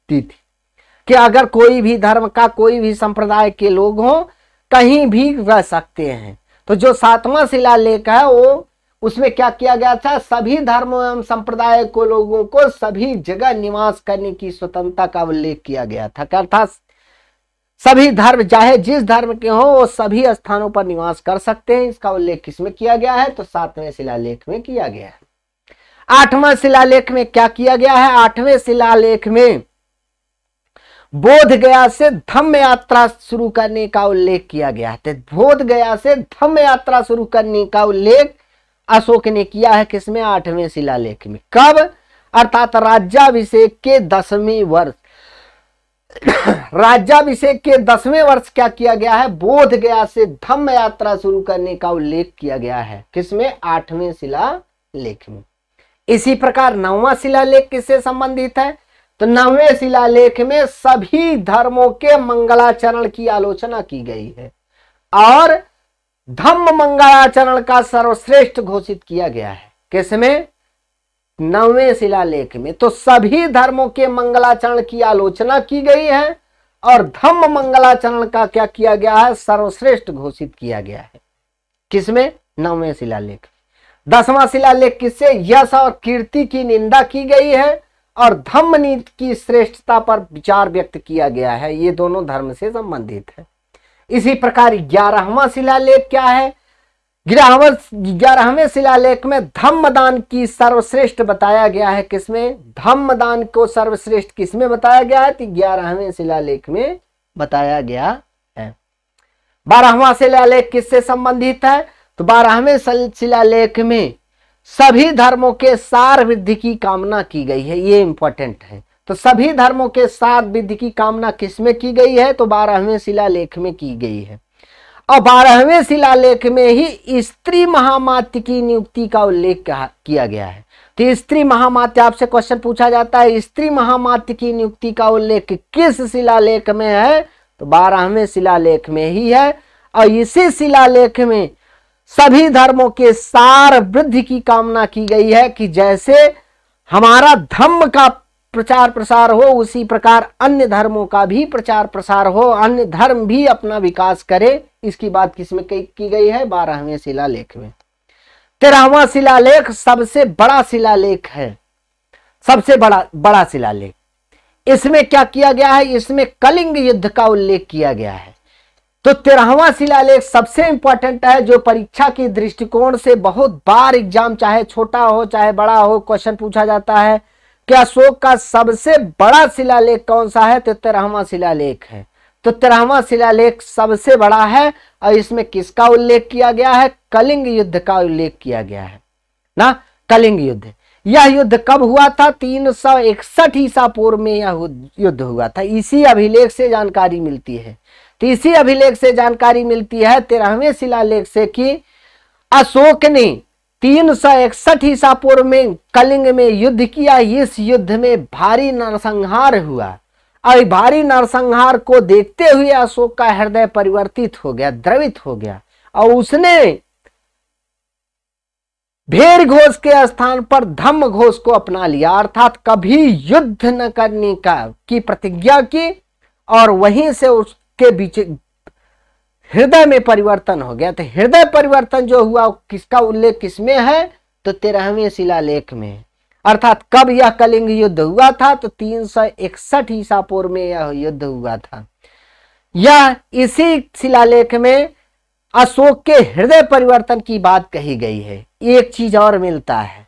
दी थी कि अगर कोई भी धर्म का कोई भी संप्रदाय के लोग हो कहीं भी रह सकते हैं तो जो सातवां लेख है वो उसमें क्या किया गया था सभी धर्मों एवं संप्रदाय को लोगों को सभी जगह निवास करने की स्वतंत्रता का उल्लेख किया गया था अर्थात सभी धर्म चाहे जिस धर्म के हो वो सभी स्थानों पर निवास कर सकते हैं इसका उल्लेख किसमें किया गया है तो सातवें शिलालेख में किया गया है आठवां शिलालेख में क्या किया गया है आठवें शिलालेख में बोध गया से धम्म यात्रा शुरू करने का उल्लेख किया गया है तो बोध गया से धम्म यात्रा शुरू करने का उल्लेख अशोक ने किया है किसमें आठवें शिलालेख में कब अर्थात राज्याभिषेक के दसवीं वर्ष राज्याभिषेक के दसवें वर्ष क्या किया गया है बोध गया से धम्म यात्रा शुरू करने का उल्लेख किया गया है किसमें आठवें शिला लेख में इसी प्रकार नौवा लेख किससे संबंधित है तो नौवे लेख में सभी धर्मों के मंगलाचरण की आलोचना की गई है और धम्म मंगलाचरण का सर्वश्रेष्ठ घोषित किया गया है किसमें नौवे शिलालेख में तो सभी धर्मों के मंगलाचरण की आलोचना की गई है और धम्म मंगलाचरण का क्या किया गया है सर्वश्रेष्ठ घोषित किया गया है किसमें नौवें शिलालेख दसवां शिलालेख किससे यश और कीर्ति की निंदा की गई है और धम्म नीति की श्रेष्ठता पर विचार व्यक्त किया गया है ये दोनों धर्म से संबंधित है इसी प्रकार ग्यारहवा शिलालेख क्या है गिरावर ग्यारहवें शिलालेख में धम्मदान की सर्वश्रेष्ठ बताया गया है किसमें धम्मदान को सर्वश्रेष्ठ किसमें बताया गया है तो ग्यारहवें शिलालेख में बताया गया है बारहवा शिलालेख किससे संबंधित है तो बारहवें शिलालेख में सभी धर्मों के सार वृद्धि की कामना की गई है ये इंपॉर्टेंट है तो सभी धर्मों के साथ वृद्धि की कामना किसमें की गई है तो बारहवें शिलालेख में की गई है और बारहवें शिलालेख में ही स्त्री महामात्य की नियुक्ति का उल्लेख किया गया है तो स्त्री महामात्य आपसे क्वेश्चन पूछा जाता है स्त्री महामात्य की नियुक्ति का उल्लेख किस शिलालेख में है तो बारहवें शिलालेख में ही है और इसी शिलालेख में सभी धर्मों के सार वृद्धि की कामना की गई है कि जैसे हमारा धर्म का प्रचार प्रसार हो उसी प्रकार अन्य धर्मों का भी प्रचार प्रसार हो अन्य धर्म भी अपना विकास करे इसकी बात किसमें की गई है बारहवें शिलालेख में तेरहवा शिलालेख सबसे बड़ा शिलालेख है सबसे बड़ा बड़ा शिलालेख इसमें क्या किया गया है इसमें कलिंग युद्ध का उल्लेख किया गया है तो तेरहवा शिलालेख सबसे इंपॉर्टेंट है जो परीक्षा की दृष्टिकोण से बहुत बार एग्जाम चाहे छोटा हो चाहे बड़ा हो क्वेश्चन पूछा जाता है कि अशोक का सबसे बड़ा शिलालेख कौन सा है तो तेरहवा शिलालेख है तो तेरहवा शिलालेख सबसे बड़ा है और इसमें किसका उल्लेख किया गया है कलिंग युद्ध का उल्लेख किया गया है ना कलिंग युद्ध यह युद्ध कब हुआ था तीन सौ इकसठ ईसा पूर्व में यह युद्ध हुआ था इसी अभिलेख से जानकारी मिलती है तो इसी अभिलेख से जानकारी मिलती है तेरहवें शिलालेख से कि अशोक ने तीन सौ इकसठ ईसा पूर्व में कलिंग में युद्ध किया इस युद्ध में भारी नरसंहार हुआ और भारी नरसंहार को देखते हुए अशोक का हृदय परिवर्तित हो गया द्रवित हो गया और उसने भेर घोष के स्थान पर धम्म घोष को अपना लिया अर्थात कभी युद्ध न करने का की प्रतिज्ञा की और वहीं से उसके बीच हृदय में परिवर्तन हो गया तो हृदय परिवर्तन जो हुआ किसका उल्लेख किसमें है तो तेरहवें शिलालेख में अर्थात कब यह कलिंग युद्ध हुआ था तो तीन सौ इकसठ ईसा पूर्व में यह युद्ध हुआ था यह इसी शिलालेख में अशोक के हृदय परिवर्तन की बात कही गई है एक चीज और मिलता है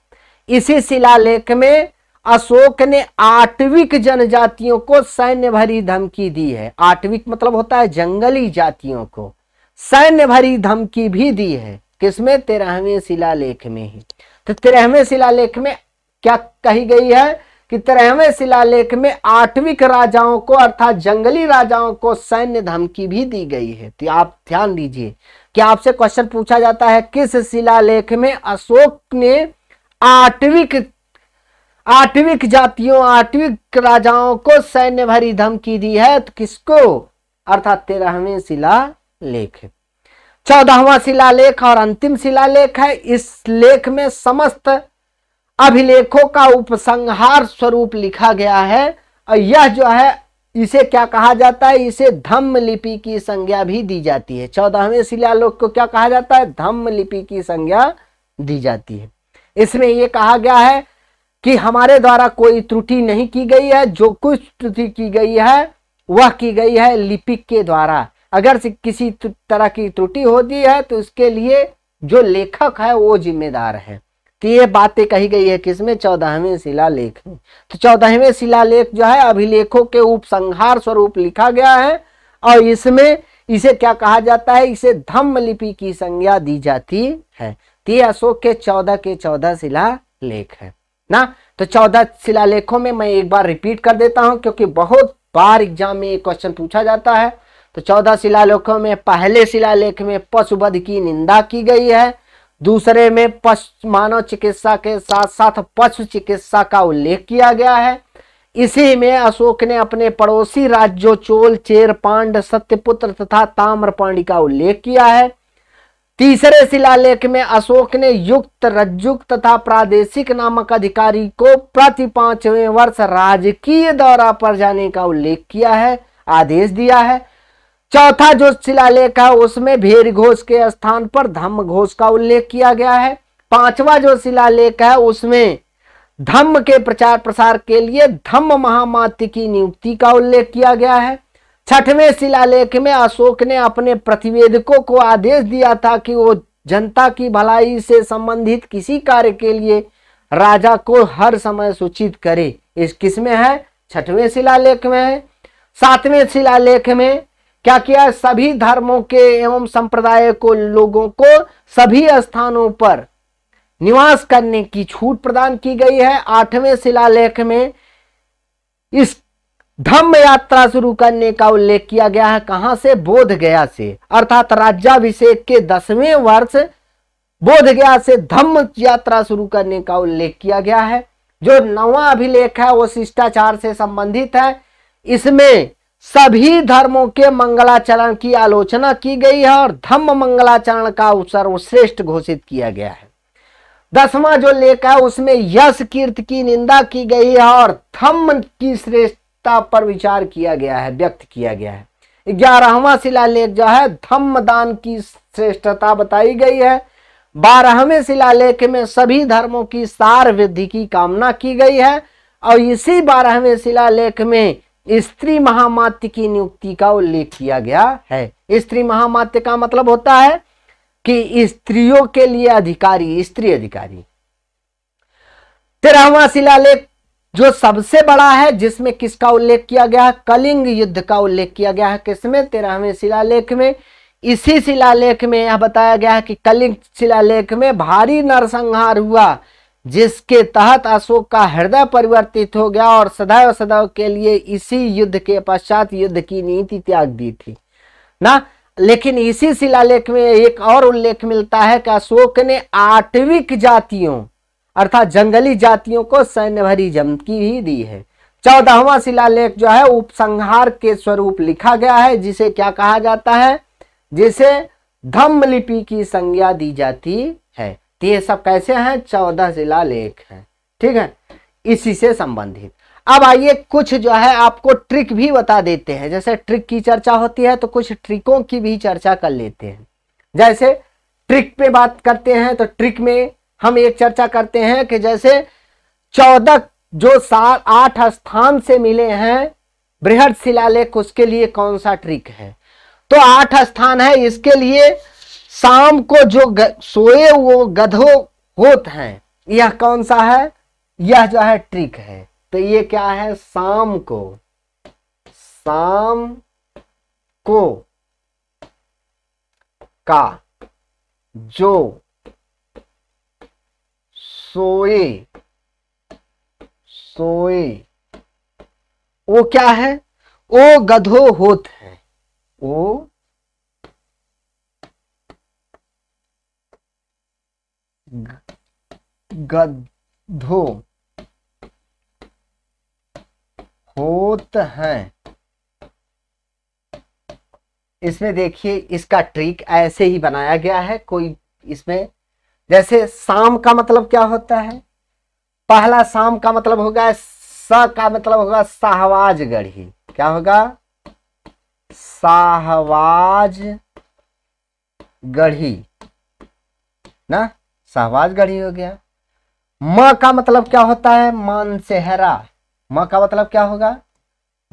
इसी शिलालेख में अशोक ने आठविक जनजातियों को सैन्य भरी धमकी दी है आठविक मतलब होता है जंगली जातियों को सैन्य भरी धमकी भी दी है किसमें तेरहवें शिलालेख में ही तो तेरहवें शिलालेख में क्या कही गई है कि तेरहवें शिलालेख में आठवीं राजाओं को अर्थात जंगली राजाओं को सैन्य धमकी भी दी गई है तो आप ध्यान दीजिए क्या आपसे क्वेश्चन पूछा जाता है किस शिलालेख में अशोक ने आठवीं आठवीं जातियों आठविक राजाओं को सैन्य भरी धमकी दी है तो किसको अर्थात तेरहवें शिला लेख चौदहवा शिलालेख और अंतिम शिलालेख है इस लेख में समस्त अभिलेखों का उपसंहार स्वरूप लिखा गया है और यह जो है इसे क्या कहा जाता है इसे धम्म लिपि की संज्ञा भी दी जाती है चौदहवें शिलालोक को क्या कहा जाता है धम्म लिपि की संज्ञा दी जाती है इसमें यह कहा गया है कि हमारे द्वारा कोई त्रुटि नहीं की गई है जो कुछ त्रुटि की गई है वह की गई है लिपिक के द्वारा अगर किसी तरह की त्रुटि होती है तो उसके लिए जो लेखक है वो जिम्मेदार है तो ये बातें कही गई है किसमें चौदहवें शिलालेख में तो चौदहवें शिलालेख जो है अभिलेखों के उपसंहार स्वरूप लिखा गया है और इसमें इसे क्या कहा जाता है इसे धम्म लिपि की संज्ञा दी जाती है तो ये अशोक के चौदह के चौदह शिला लेख है ना तो चौदह शिलालेखों में मैं एक बार रिपीट कर देता हूं क्योंकि बहुत बार एग्जाम में ये क्वेश्चन पूछा जाता है तो चौदह शिलालेखों में पहले शिलालेख में पशुवध की निंदा की गई है दूसरे में पशु मानव चिकित्सा के साथ साथ पशु चिकित्सा का उल्लेख किया गया है इसी में अशोक ने अपने पड़ोसी राज्यों चोल चेर पांड सत्यपुत्र तथा ताम्रपाणी का उल्लेख किया है तीसरे शिलालेख में अशोक ने युक्त रज्जुक तथा प्रादेशिक नामक अधिकारी को प्रति पांचवें वर्ष राजकीय दौरा पर जाने का उल्लेख किया है आदेश दिया है चौथा जो शिलालेख है उसमें भेर घोष के स्थान पर धम्म घोष का उल्लेख किया गया है पांचवा जो शिलालेख है उसमें धम्म के प्रचार प्रसार के लिए धम्म महामात्य की नियुक्ति का उल्लेख किया गया है छठवें शिलालेख में अशोक ने अपने प्रतिवेदकों को आदेश दिया था कि वो जनता की भलाई से संबंधित किसी कार्य के लिए राजा को हर समय सूचित करे इस किसमें है छठवें शिलालेख में है सातवें शिलालेख में क्या किया सभी धर्मों के एवं संप्रदाय को लोगों को सभी स्थानों पर निवास करने की छूट प्रदान की गई है आठवें शिलालेख में इस धम्म यात्रा शुरू करने का उल्लेख किया गया है कहां से बोध गया से अर्थात राज्याभिषेक के दसवें वर्ष बोध गया से धम्म यात्रा शुरू करने का उल्लेख किया गया है जो नवा अभिलेख है वो शिष्टाचार से संबंधित है इसमें सभी धर्मों के मंगलाचरण की आलोचना की गई है और धम्म मंगलाचरण का सर्वश्रेष्ठ घोषित किया गया है दसवां जो लेख है उसमें यश कीर्ति की निंदा की गई है और धम्म की श्रेष्ठता पर विचार किया गया है व्यक्त किया गया है ग्यारहवा शिलालेख जो है धम्म दान की श्रेष्ठता बताई गई है बारहवें शिलालेख में सभी धर्मों की सार वृद्धि की कामना की गई है और इसी बारहवें शिलालेख में स्त्री महामात्य की नियुक्ति का उल्लेख किया गया है स्त्री महामात्य का मतलब होता है कि स्त्रियों के लिए अधिकारी स्त्री अधिकारी तेरहवा शिलालेख जो सबसे बड़ा है जिसमें किसका उल्लेख किया गया है कलिंग युद्ध का उल्लेख किया गया है किसमें तेरहवें शिलालेख में इसी शिलालेख में यह बताया गया है कि कलिंग शिलालेख में भारी नरसंहार हुआ जिसके तहत अशोक का हृदय परिवर्तित हो गया और सदैव सदैव के लिए इसी युद्ध के पश्चात युद्ध की नीति त्याग दी थी ना लेकिन इसी शिलालेख में एक और उल्लेख मिलता है कि अशोक ने आठविक जातियों अर्थात जंगली जातियों को सैन्य भरी जमकी ही दी है चौदहवा शिलालेख जो है उपसंहार के स्वरूप लिखा गया है जिसे क्या कहा जाता है जिसे धम्म लिपि की संज्ञा दी जाती है तो ये सब कैसे हैं चौदह जिला लेख हैं ठीक है इसी से संबंधित अब आइए कुछ जो है आपको ट्रिक भी बता देते हैं जैसे ट्रिक की चर्चा होती है तो कुछ ट्रिकों की भी चर्चा कर लेते हैं जैसे ट्रिक पे बात करते हैं तो ट्रिक में हम एक चर्चा करते हैं कि जैसे चौदह जो सात आठ स्थान से मिले हैं बृहद शिलालेख उसके लिए कौन सा ट्रिक है तो आठ स्थान है इसके लिए शाम को जो ग, सोए वो गधो होत हैं यह कौन सा है यह जो है ट्रिक है तो ये क्या है शाम को शाम को का जो सोए सोए वो क्या है ओ गधो होत है ओ गधो होत है इसमें देखिए इसका ट्रिक ऐसे ही बनाया गया है कोई इसमें जैसे शाम का मतलब क्या होता है पहला शाम का मतलब होगा स का मतलब होगा शाहवाज गढ़ी क्या होगा शाहवाज गढ़ी ना शाहवाज गढ़ी हो गया म का मतलब क्या होता है मानसेहरा म का मतलब क्या होगा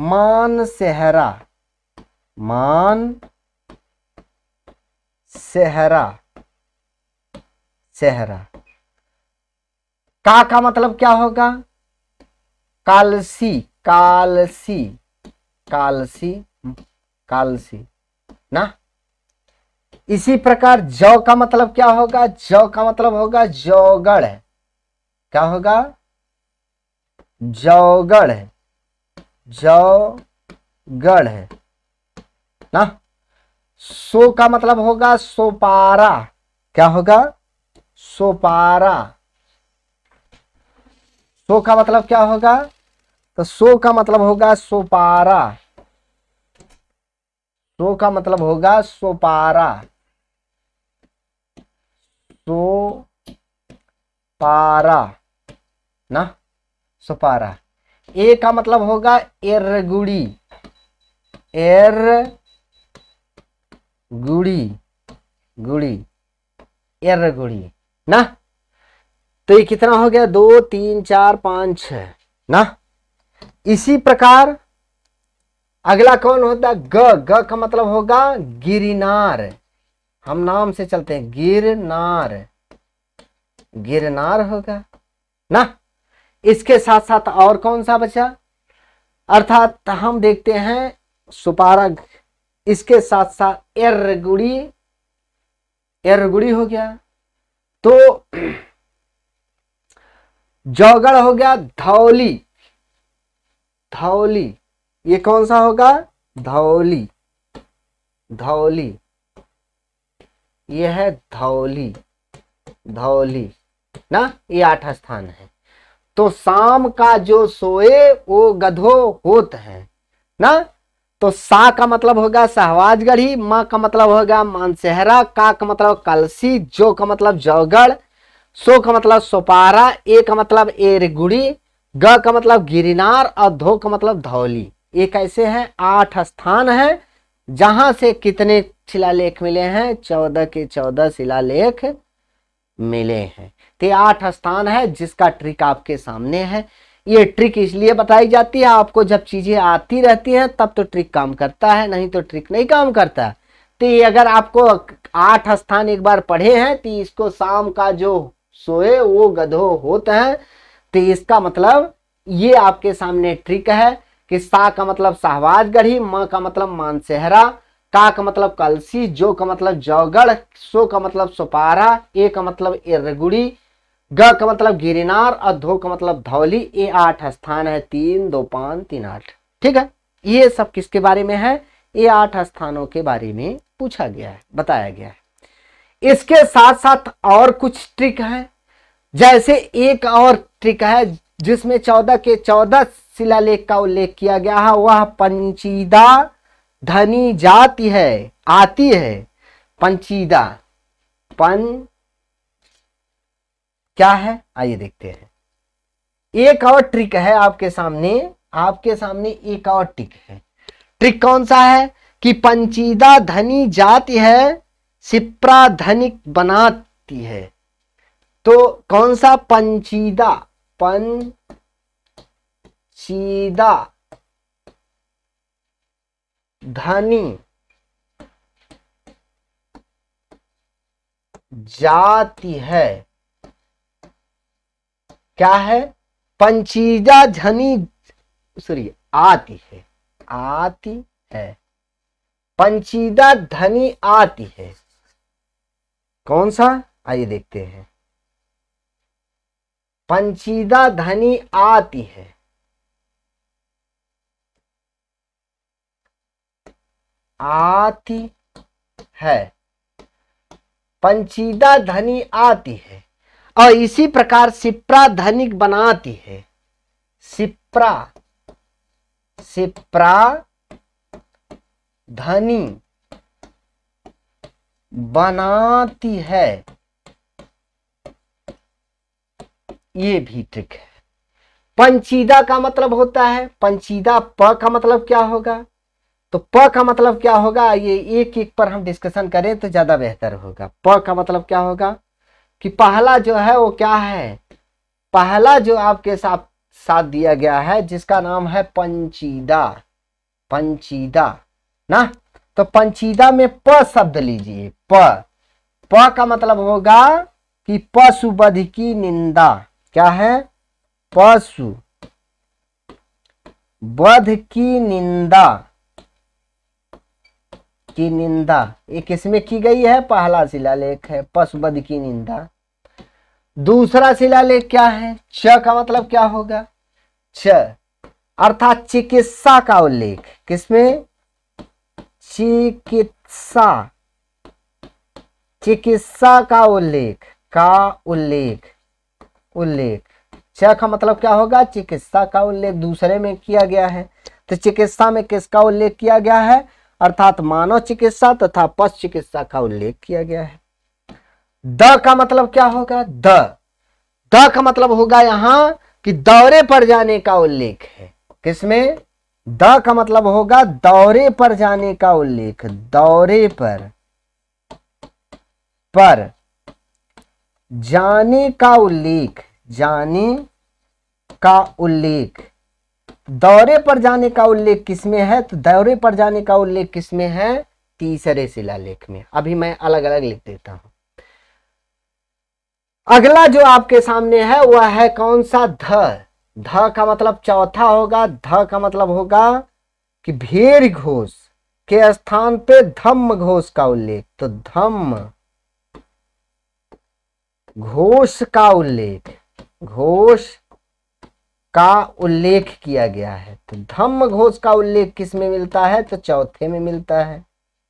मानसेहरा मान सेहरा सेहरा का का मतलब क्या होगा कालसी कालसी कालसी हम्म, कालसी ना इसी प्रकार जौ का मतलब क्या होगा जौ का मतलब होगा जौगढ़ क्या होगा जौगढ़ है जौगढ़ है ना सो का मतलब होगा सोपारा क्या होगा सोपारा सो का मतलब क्या होगा तो सो का मतलब होगा सोपारा सो का मतलब होगा सोपारा सो पारा ना सुपारा ए का मतलब होगा एरगुड़ी एर गुड़ी गुड़ी एर गुड़ी ना तो ये कितना हो गया दो तीन चार पांच छ ना इसी प्रकार अगला कौन होता है ग ग का मतलब होगा गिरनार हम नाम से चलते हैं गिरनार गिरनार होगा ना इसके साथ साथ और कौन सा बचा अर्थात हम देखते हैं सुपारग इसके साथ साथ एरगुड़ी एरगुड़ी हो गया तो जौगड़ हो गया धौली धौली ये कौन सा होगा धौली धौली ये है धौली धौली ना ये आठ स्थान है तो शाम का जो सोए वो गधो होत है ना तो सा का मतलब होगा सहवाजगढ़ी माँ का मतलब होगा मानसहरा का का मतलब कलसी जो का मतलब जौगढ़ सो का मतलब सोपारा ए का मतलब एरगुड़ी ग का मतलब गिरिनार और धो का मतलब धौली ये कैसे हैं आठ स्थान हैं जहां से कितने शिलालेख मिले हैं चौदह के चौदह शिलालेख मिले हैं थे आठ स्थान है जिसका ट्रिक आपके सामने है ये ट्रिक इसलिए बताई जाती है आपको जब चीज़ें आती रहती हैं तब तो ट्रिक काम करता है नहीं तो ट्रिक नहीं काम करता है तो ये अगर आपको आठ स्थान एक बार पढ़े हैं तो इसको शाम का जो सोए वो गधो होते हैं तो इसका मतलब ये आपके सामने ट्रिक है कि सा का मतलब शाहबाज गढ़ी म का मतलब मानसेहरा का का मतलब कलसी जो का मतलब जौगढ़ सो का मतलब सोपारा ए का मतलब एरगुड़ी ग का मतलब गिरिनार और धो का मतलब धौली ये आठ स्थान है तीन दो पांच तीन आठ ठीक है ये सब किसके बारे में है ये आठ स्थानों के बारे में पूछा गया है बताया गया है इसके साथ साथ और कुछ ट्रिक है जैसे एक और ट्रिक है जिसमें चौदह के चौदह शिलालेख का उल्लेख किया गया है वह पंचीदा धनी जाति है आती है पंचीदा पन क्या है आइए देखते हैं एक और ट्रिक है आपके सामने आपके सामने एक और ट्रिक है ट्रिक कौन सा है कि पंचीदा धनी जाति है सिप्रा धनिक बनाती है तो कौन सा पंचीदा पंचीदा धनी जाति है क्या है पंचीजा झनी सॉरी आती है आती है पंचीदा धनी आती है कौन सा आइए देखते हैं पंचीदा धनी आती है आती है पंचीदा धनी आती है और इसी प्रकार सिप्रा धनिक बनाती है सिप्रा सिप्रा धनी बनाती है ये भी ट्रिक है पंचीदा का मतलब होता है पंचीदा प का मतलब क्या होगा तो प का मतलब क्या होगा ये एक एक पर हम डिस्कशन करें तो ज्यादा बेहतर होगा प का मतलब क्या होगा कि पहला जो है वो क्या है पहला जो आपके साथ साथ दिया गया है जिसका नाम है पंचीदा पंचीदा ना तो पंचीदा में प शब्द लीजिए प प का मतलब होगा कि पशुबध की निंदा क्या है पशु बध की निंदा की निंदा ये किसमें की गई है पहला शिलालेख है पशुबध की निंदा दूसरा शिलालेख क्या है च का मतलब क्या होगा छ अर्थात चिकित्सा का उल्लेख किसमें चिकित्सा चिकित्सा का उल्लेख का उल्लेख उल्लेख छ का मतलब क्या होगा चिकित्सा का उल्लेख दूसरे में किया गया है तो चिकित्सा में किसका उल्लेख किया गया है अर्थात मानव चिकित्सा तथा पशु चिकित्सा का उल्लेख किया गया है द का मतलब क्या होगा द द का मतलब होगा यहां कि दौरे पर जाने का उल्लेख है किसमें द का मतलब होगा दौरे पर जाने का उल्लेख दौरे पर पर जाने का उल्लेख जाने का उल्लेख दौरे पर जाने का उल्लेख किसमें है तो दौरे पर जाने का उल्लेख किसमें है तीसरे शिलालेख में अभी मैं अलग अलग लिख देता हूं अगला जो आपके सामने है वह है कौन सा ध ध का मतलब चौथा होगा ध का मतलब होगा कि भेर घोष के स्थान पे धम्म घोष का उल्लेख तो धम्म घोष का उल्लेख घोष का उल्लेख किया गया है तो धम्म घोष का उल्लेख किस में मिलता है तो चौथे में मिलता है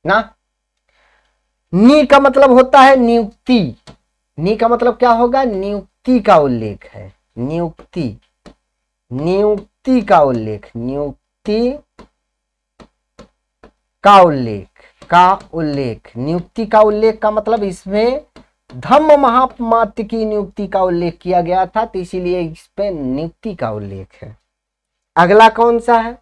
ना नी का मतलब होता है नियुक्ति नी का मतलब क्या होगा नियुक्ति का उल्लेख है नियुक्ति नियुक्ति का उल्लेख नियुक्ति का उल्लेख का उल्लेख नियुक्ति का उल्लेख का मतलब इसमें धम्म महात्मात्य की नियुक्ति का उल्लेख किया गया था तो इसीलिए इस पे नियुक्ति का उल्लेख है अगला कौन सा है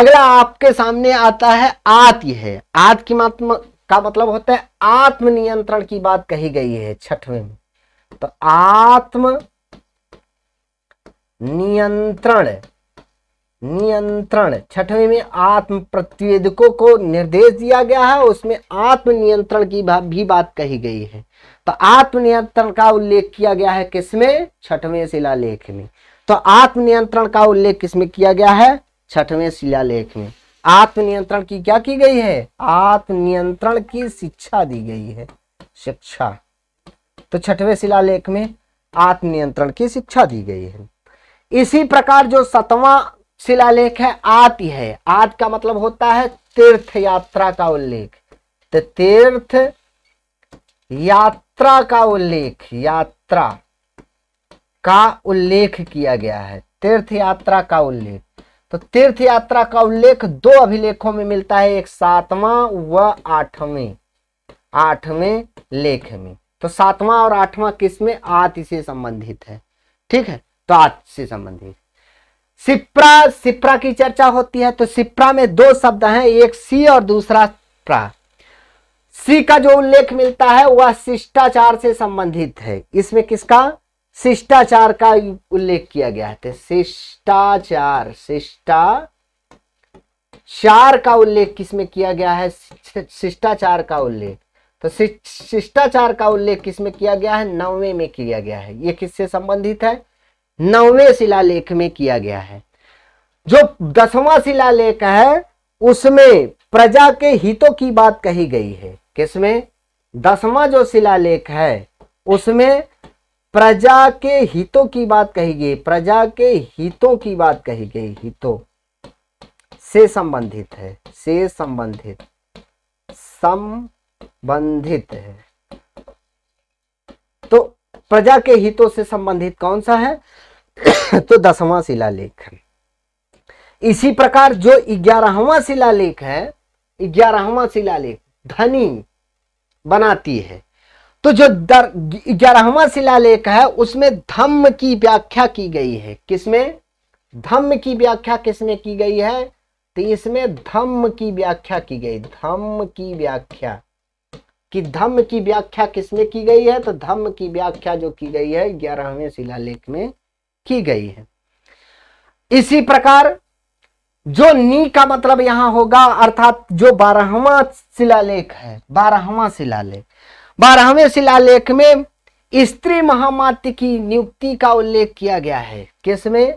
अगला आपके सामने आता है आत्य है आत की मात्मा का मतलब होता है आत्मनियंत्रण की बात कही गई है छठवें में तो आत्म नियंत्रण नियंत्रण छठवें में आत्म प्रतिवेदकों को निर्देश दिया गया है उसमें आत्म नियंत्रण की भी बात कही गई है तो आत्म नियंत्रण का उल्लेख किया गया है किसमें छठवें शिलालेख में तो आत्म नियंत्रण का उल्लेख किसमें किया गया है छठवें शिलालेख में आत्मनियंत्रण की क्या की गई है आत्मनियंत्रण की शिक्षा दी गई है शिक्षा तो छठवें शिलालेख में आत्मनियंत्रण की शिक्षा दी गई है इसी प्रकार जो सतवां शिलालेख है आत है आत का मतलब होता है तीर्थ यात्रा का उल्लेख तो तीर्थ यात्रा का उल्लेख यात्रा का उल्लेख किया गया है तीर्थ यात्रा का उल्लेख तो तीर्थ यात्रा का उल्लेख दो अभिलेखों में मिलता है एक सातवां व आठवें आठवें लेख में तो सातवां और आठवां किसमें आत से संबंधित है ठीक है तो आत से संबंधित सिप्रा सिप्रा की चर्चा होती है तो सिप्रा में दो शब्द हैं एक सी और दूसरा प्रा सी का जो उल्लेख मिलता है वह शिष्टाचार से संबंधित है इसमें किसका शिष्टाचार का उल्लेख किया गया है शिष्टाचार तो शिष्टाचार का उल्लेख किसमें किया गया है शिष्टाचार का उल्लेख तो शिष्टाचार का उल्लेख किसमें किया गया है नौवे में किया गया है ये किससे संबंधित है नौवे शिलालेख में किया गया है जो दसवां शिलालेख है उसमें प्रजा के हितों की बात कही गई है किसमें दसवां जो शिलालेख है उसमें प्रजा के हितों की बात कही गई प्रजा के हितों की बात कही गई हितों से संबंधित है से संबंधित संबंधित है तो प्रजा के हितों से संबंधित कौन सा है तो दसवां शिलालेख इसी प्रकार जो ग्यारहवा शिलालेख है ग्यारहवा शिलालेख धनी बनाती है तो जो ग्यारहवा शिलालेख है उसमें धम्म की व्याख्या की गई है किसमें धम्म की व्याख्या किसमें की गई है तो इसमें धम्म की व्याख्या की गई धम्म की व्याख्या कि धम्म की व्याख्या किसमें की गई है तो धम्म की व्याख्या जो की गई है ग्यारहवें शिलालेख में की गई है इसी प्रकार जो नी का मतलब यहां होगा अर्थात जो बारहवा शिलालेख है बारहवा शिलालेख बारहवें शिलालेख में स्त्री महामात्य की नियुक्ति का उल्लेख किया गया है किसमें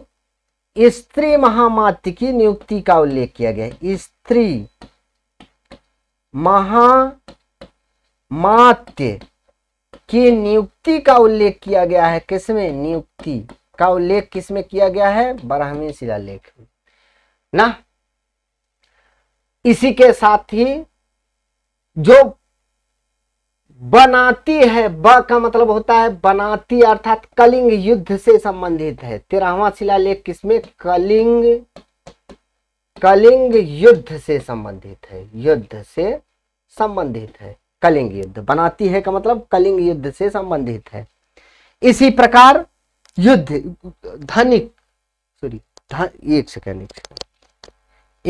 स्त्री महामात्य की नियुक्ति का उल्लेख किया गया है स्त्री महामात्य की नियुक्ति का उल्लेख किया गया है किसमें नियुक्ति का उल्लेख किसमें किया गया है बारहवें शिलालेख में ना इसी के साथ ही जो बनाती है ब का मतलब होता है बनाती अर्थात कलिंग युद्ध से संबंधित है तेरहवा शिलालेख किसमें कलिंग कलिंग युद्ध से संबंधित है युद्ध से संबंधित है कलिंग युद्ध बनाती है का मतलब कलिंग युद्ध से संबंधित है इसी प्रकार युद्ध धनिक सॉरी एक सेकेंड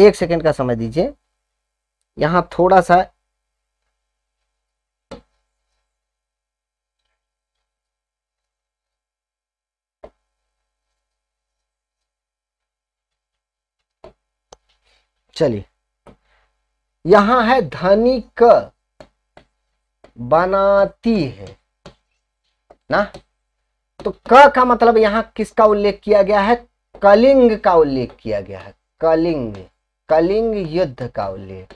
एक सेकेंड का समय दीजिए यहां थोड़ा सा चलिए यहां है धनी क बनाती है ना तो क का मतलब यहां किसका उल्लेख किया गया है कलिंग का उल्लेख किया गया है कलिंग कलिंग युद्ध का उल्लेख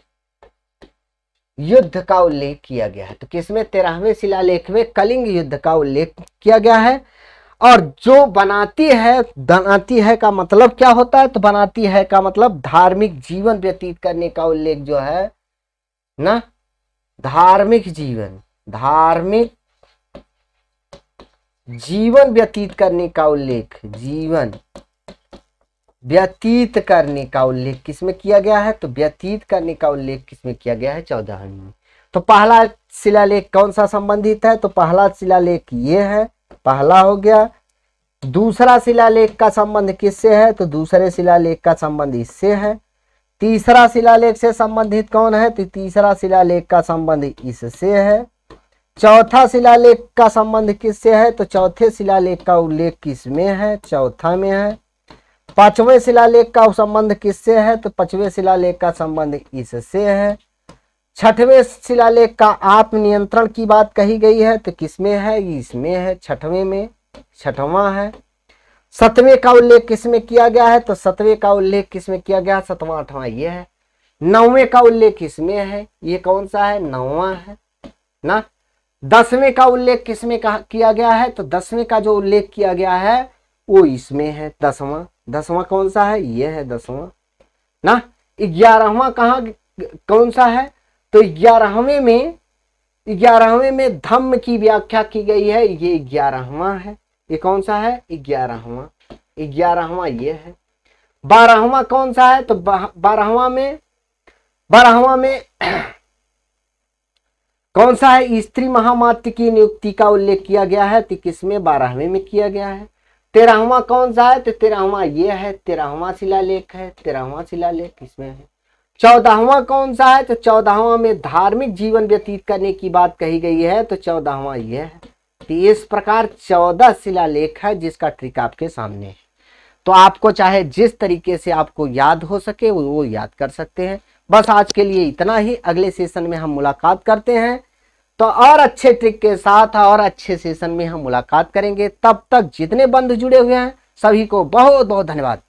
युद्ध का उल्लेख किया गया है तो किसमें तेरहवें शिलालेख में कलिंग युद्ध का उल्लेख किया गया है और जो बनाती है बनाती है का मतलब क्या होता है तो बनाती है का मतलब धार्मिक जीवन व्यतीत करने का उल्लेख जो है ना धार्मिक जीवन धार्मिक जीवन व्यतीत करने का उल्लेख जीवन व्यतीत करने का उल्लेख किसमें किया गया है तो व्यतीत करने का उल्लेख किसमें किया गया है चौदह में तो पहला शिलालेख कौन सा संबंधित है तो पहला शिलालेख ये है पहला हो गया दूसरा शिलालेख का संबंध किससे है तो दूसरे शिलालेख का संबंध इससे है तीसरा शिलालेख से संबंधित कौन है तो तीसरा शिलालेख का संबंध इससे है चौथा शिलालेख का संबंध किससे है तो चौथे शिलालेख का उल्लेख किसमें है चौथा में है पांचवें शिलालेख का संबंध किससे है तो पांचवें शिलालेख का संबंध इससे है छठवें शिलालेख का नियंत्रण की बात कही गई है तो किसमें है इसमें है छठवें में छठवां है सतवें का उल्लेख किसमें किया गया है तो सतवें का उल्लेख किसमें किया गया है सतवां आठवां यह है नौवें का उल्लेख किसमें है ये कौन सा है नौवा है ना दसवें का उल्लेख किसमें किया गया है तो दसवें का जो उल्लेख किया गया है वो इसमें है दसवां दसवां कौन सा है ये है दसवां ना ग्यारहवा कहाँ कौन सा है तो ग्यारहवें में ग्यारहवें में धम्म की व्याख्या की गई है ये ग्यारहवा है ये कौन सा है ग्यारहवा ग्यारहवा ये है बारहवा कौन सा है तो बारहवा में बारहवा में कौन सा है स्त्री महामात्र की नियुक्ति का उल्लेख किया गया है तो किसमें बारहवें में किया गया है तेरहवा कौन सा है तो तेरहवा ये है तेरहवा शिलालेख है तेरहवा शिलालेख किसमें है चौदाहवा कौन सा है तो चौदाहवा में धार्मिक जीवन व्यतीत करने की बात कही गई है तो चौदाहवा यह है तो इस प्रकार चौदह शिलालेख है जिसका ट्रिक आपके सामने है तो आपको चाहे जिस तरीके से आपको याद हो सके वो याद कर सकते हैं बस आज के लिए इतना ही अगले सेशन में हम मुलाकात करते हैं तो और अच्छे ट्रिक के साथ और अच्छे सेशन में हम मुलाकात करेंगे तब तक जितने बंध जुड़े हुए हैं सभी को बहुत बहुत धन्यवाद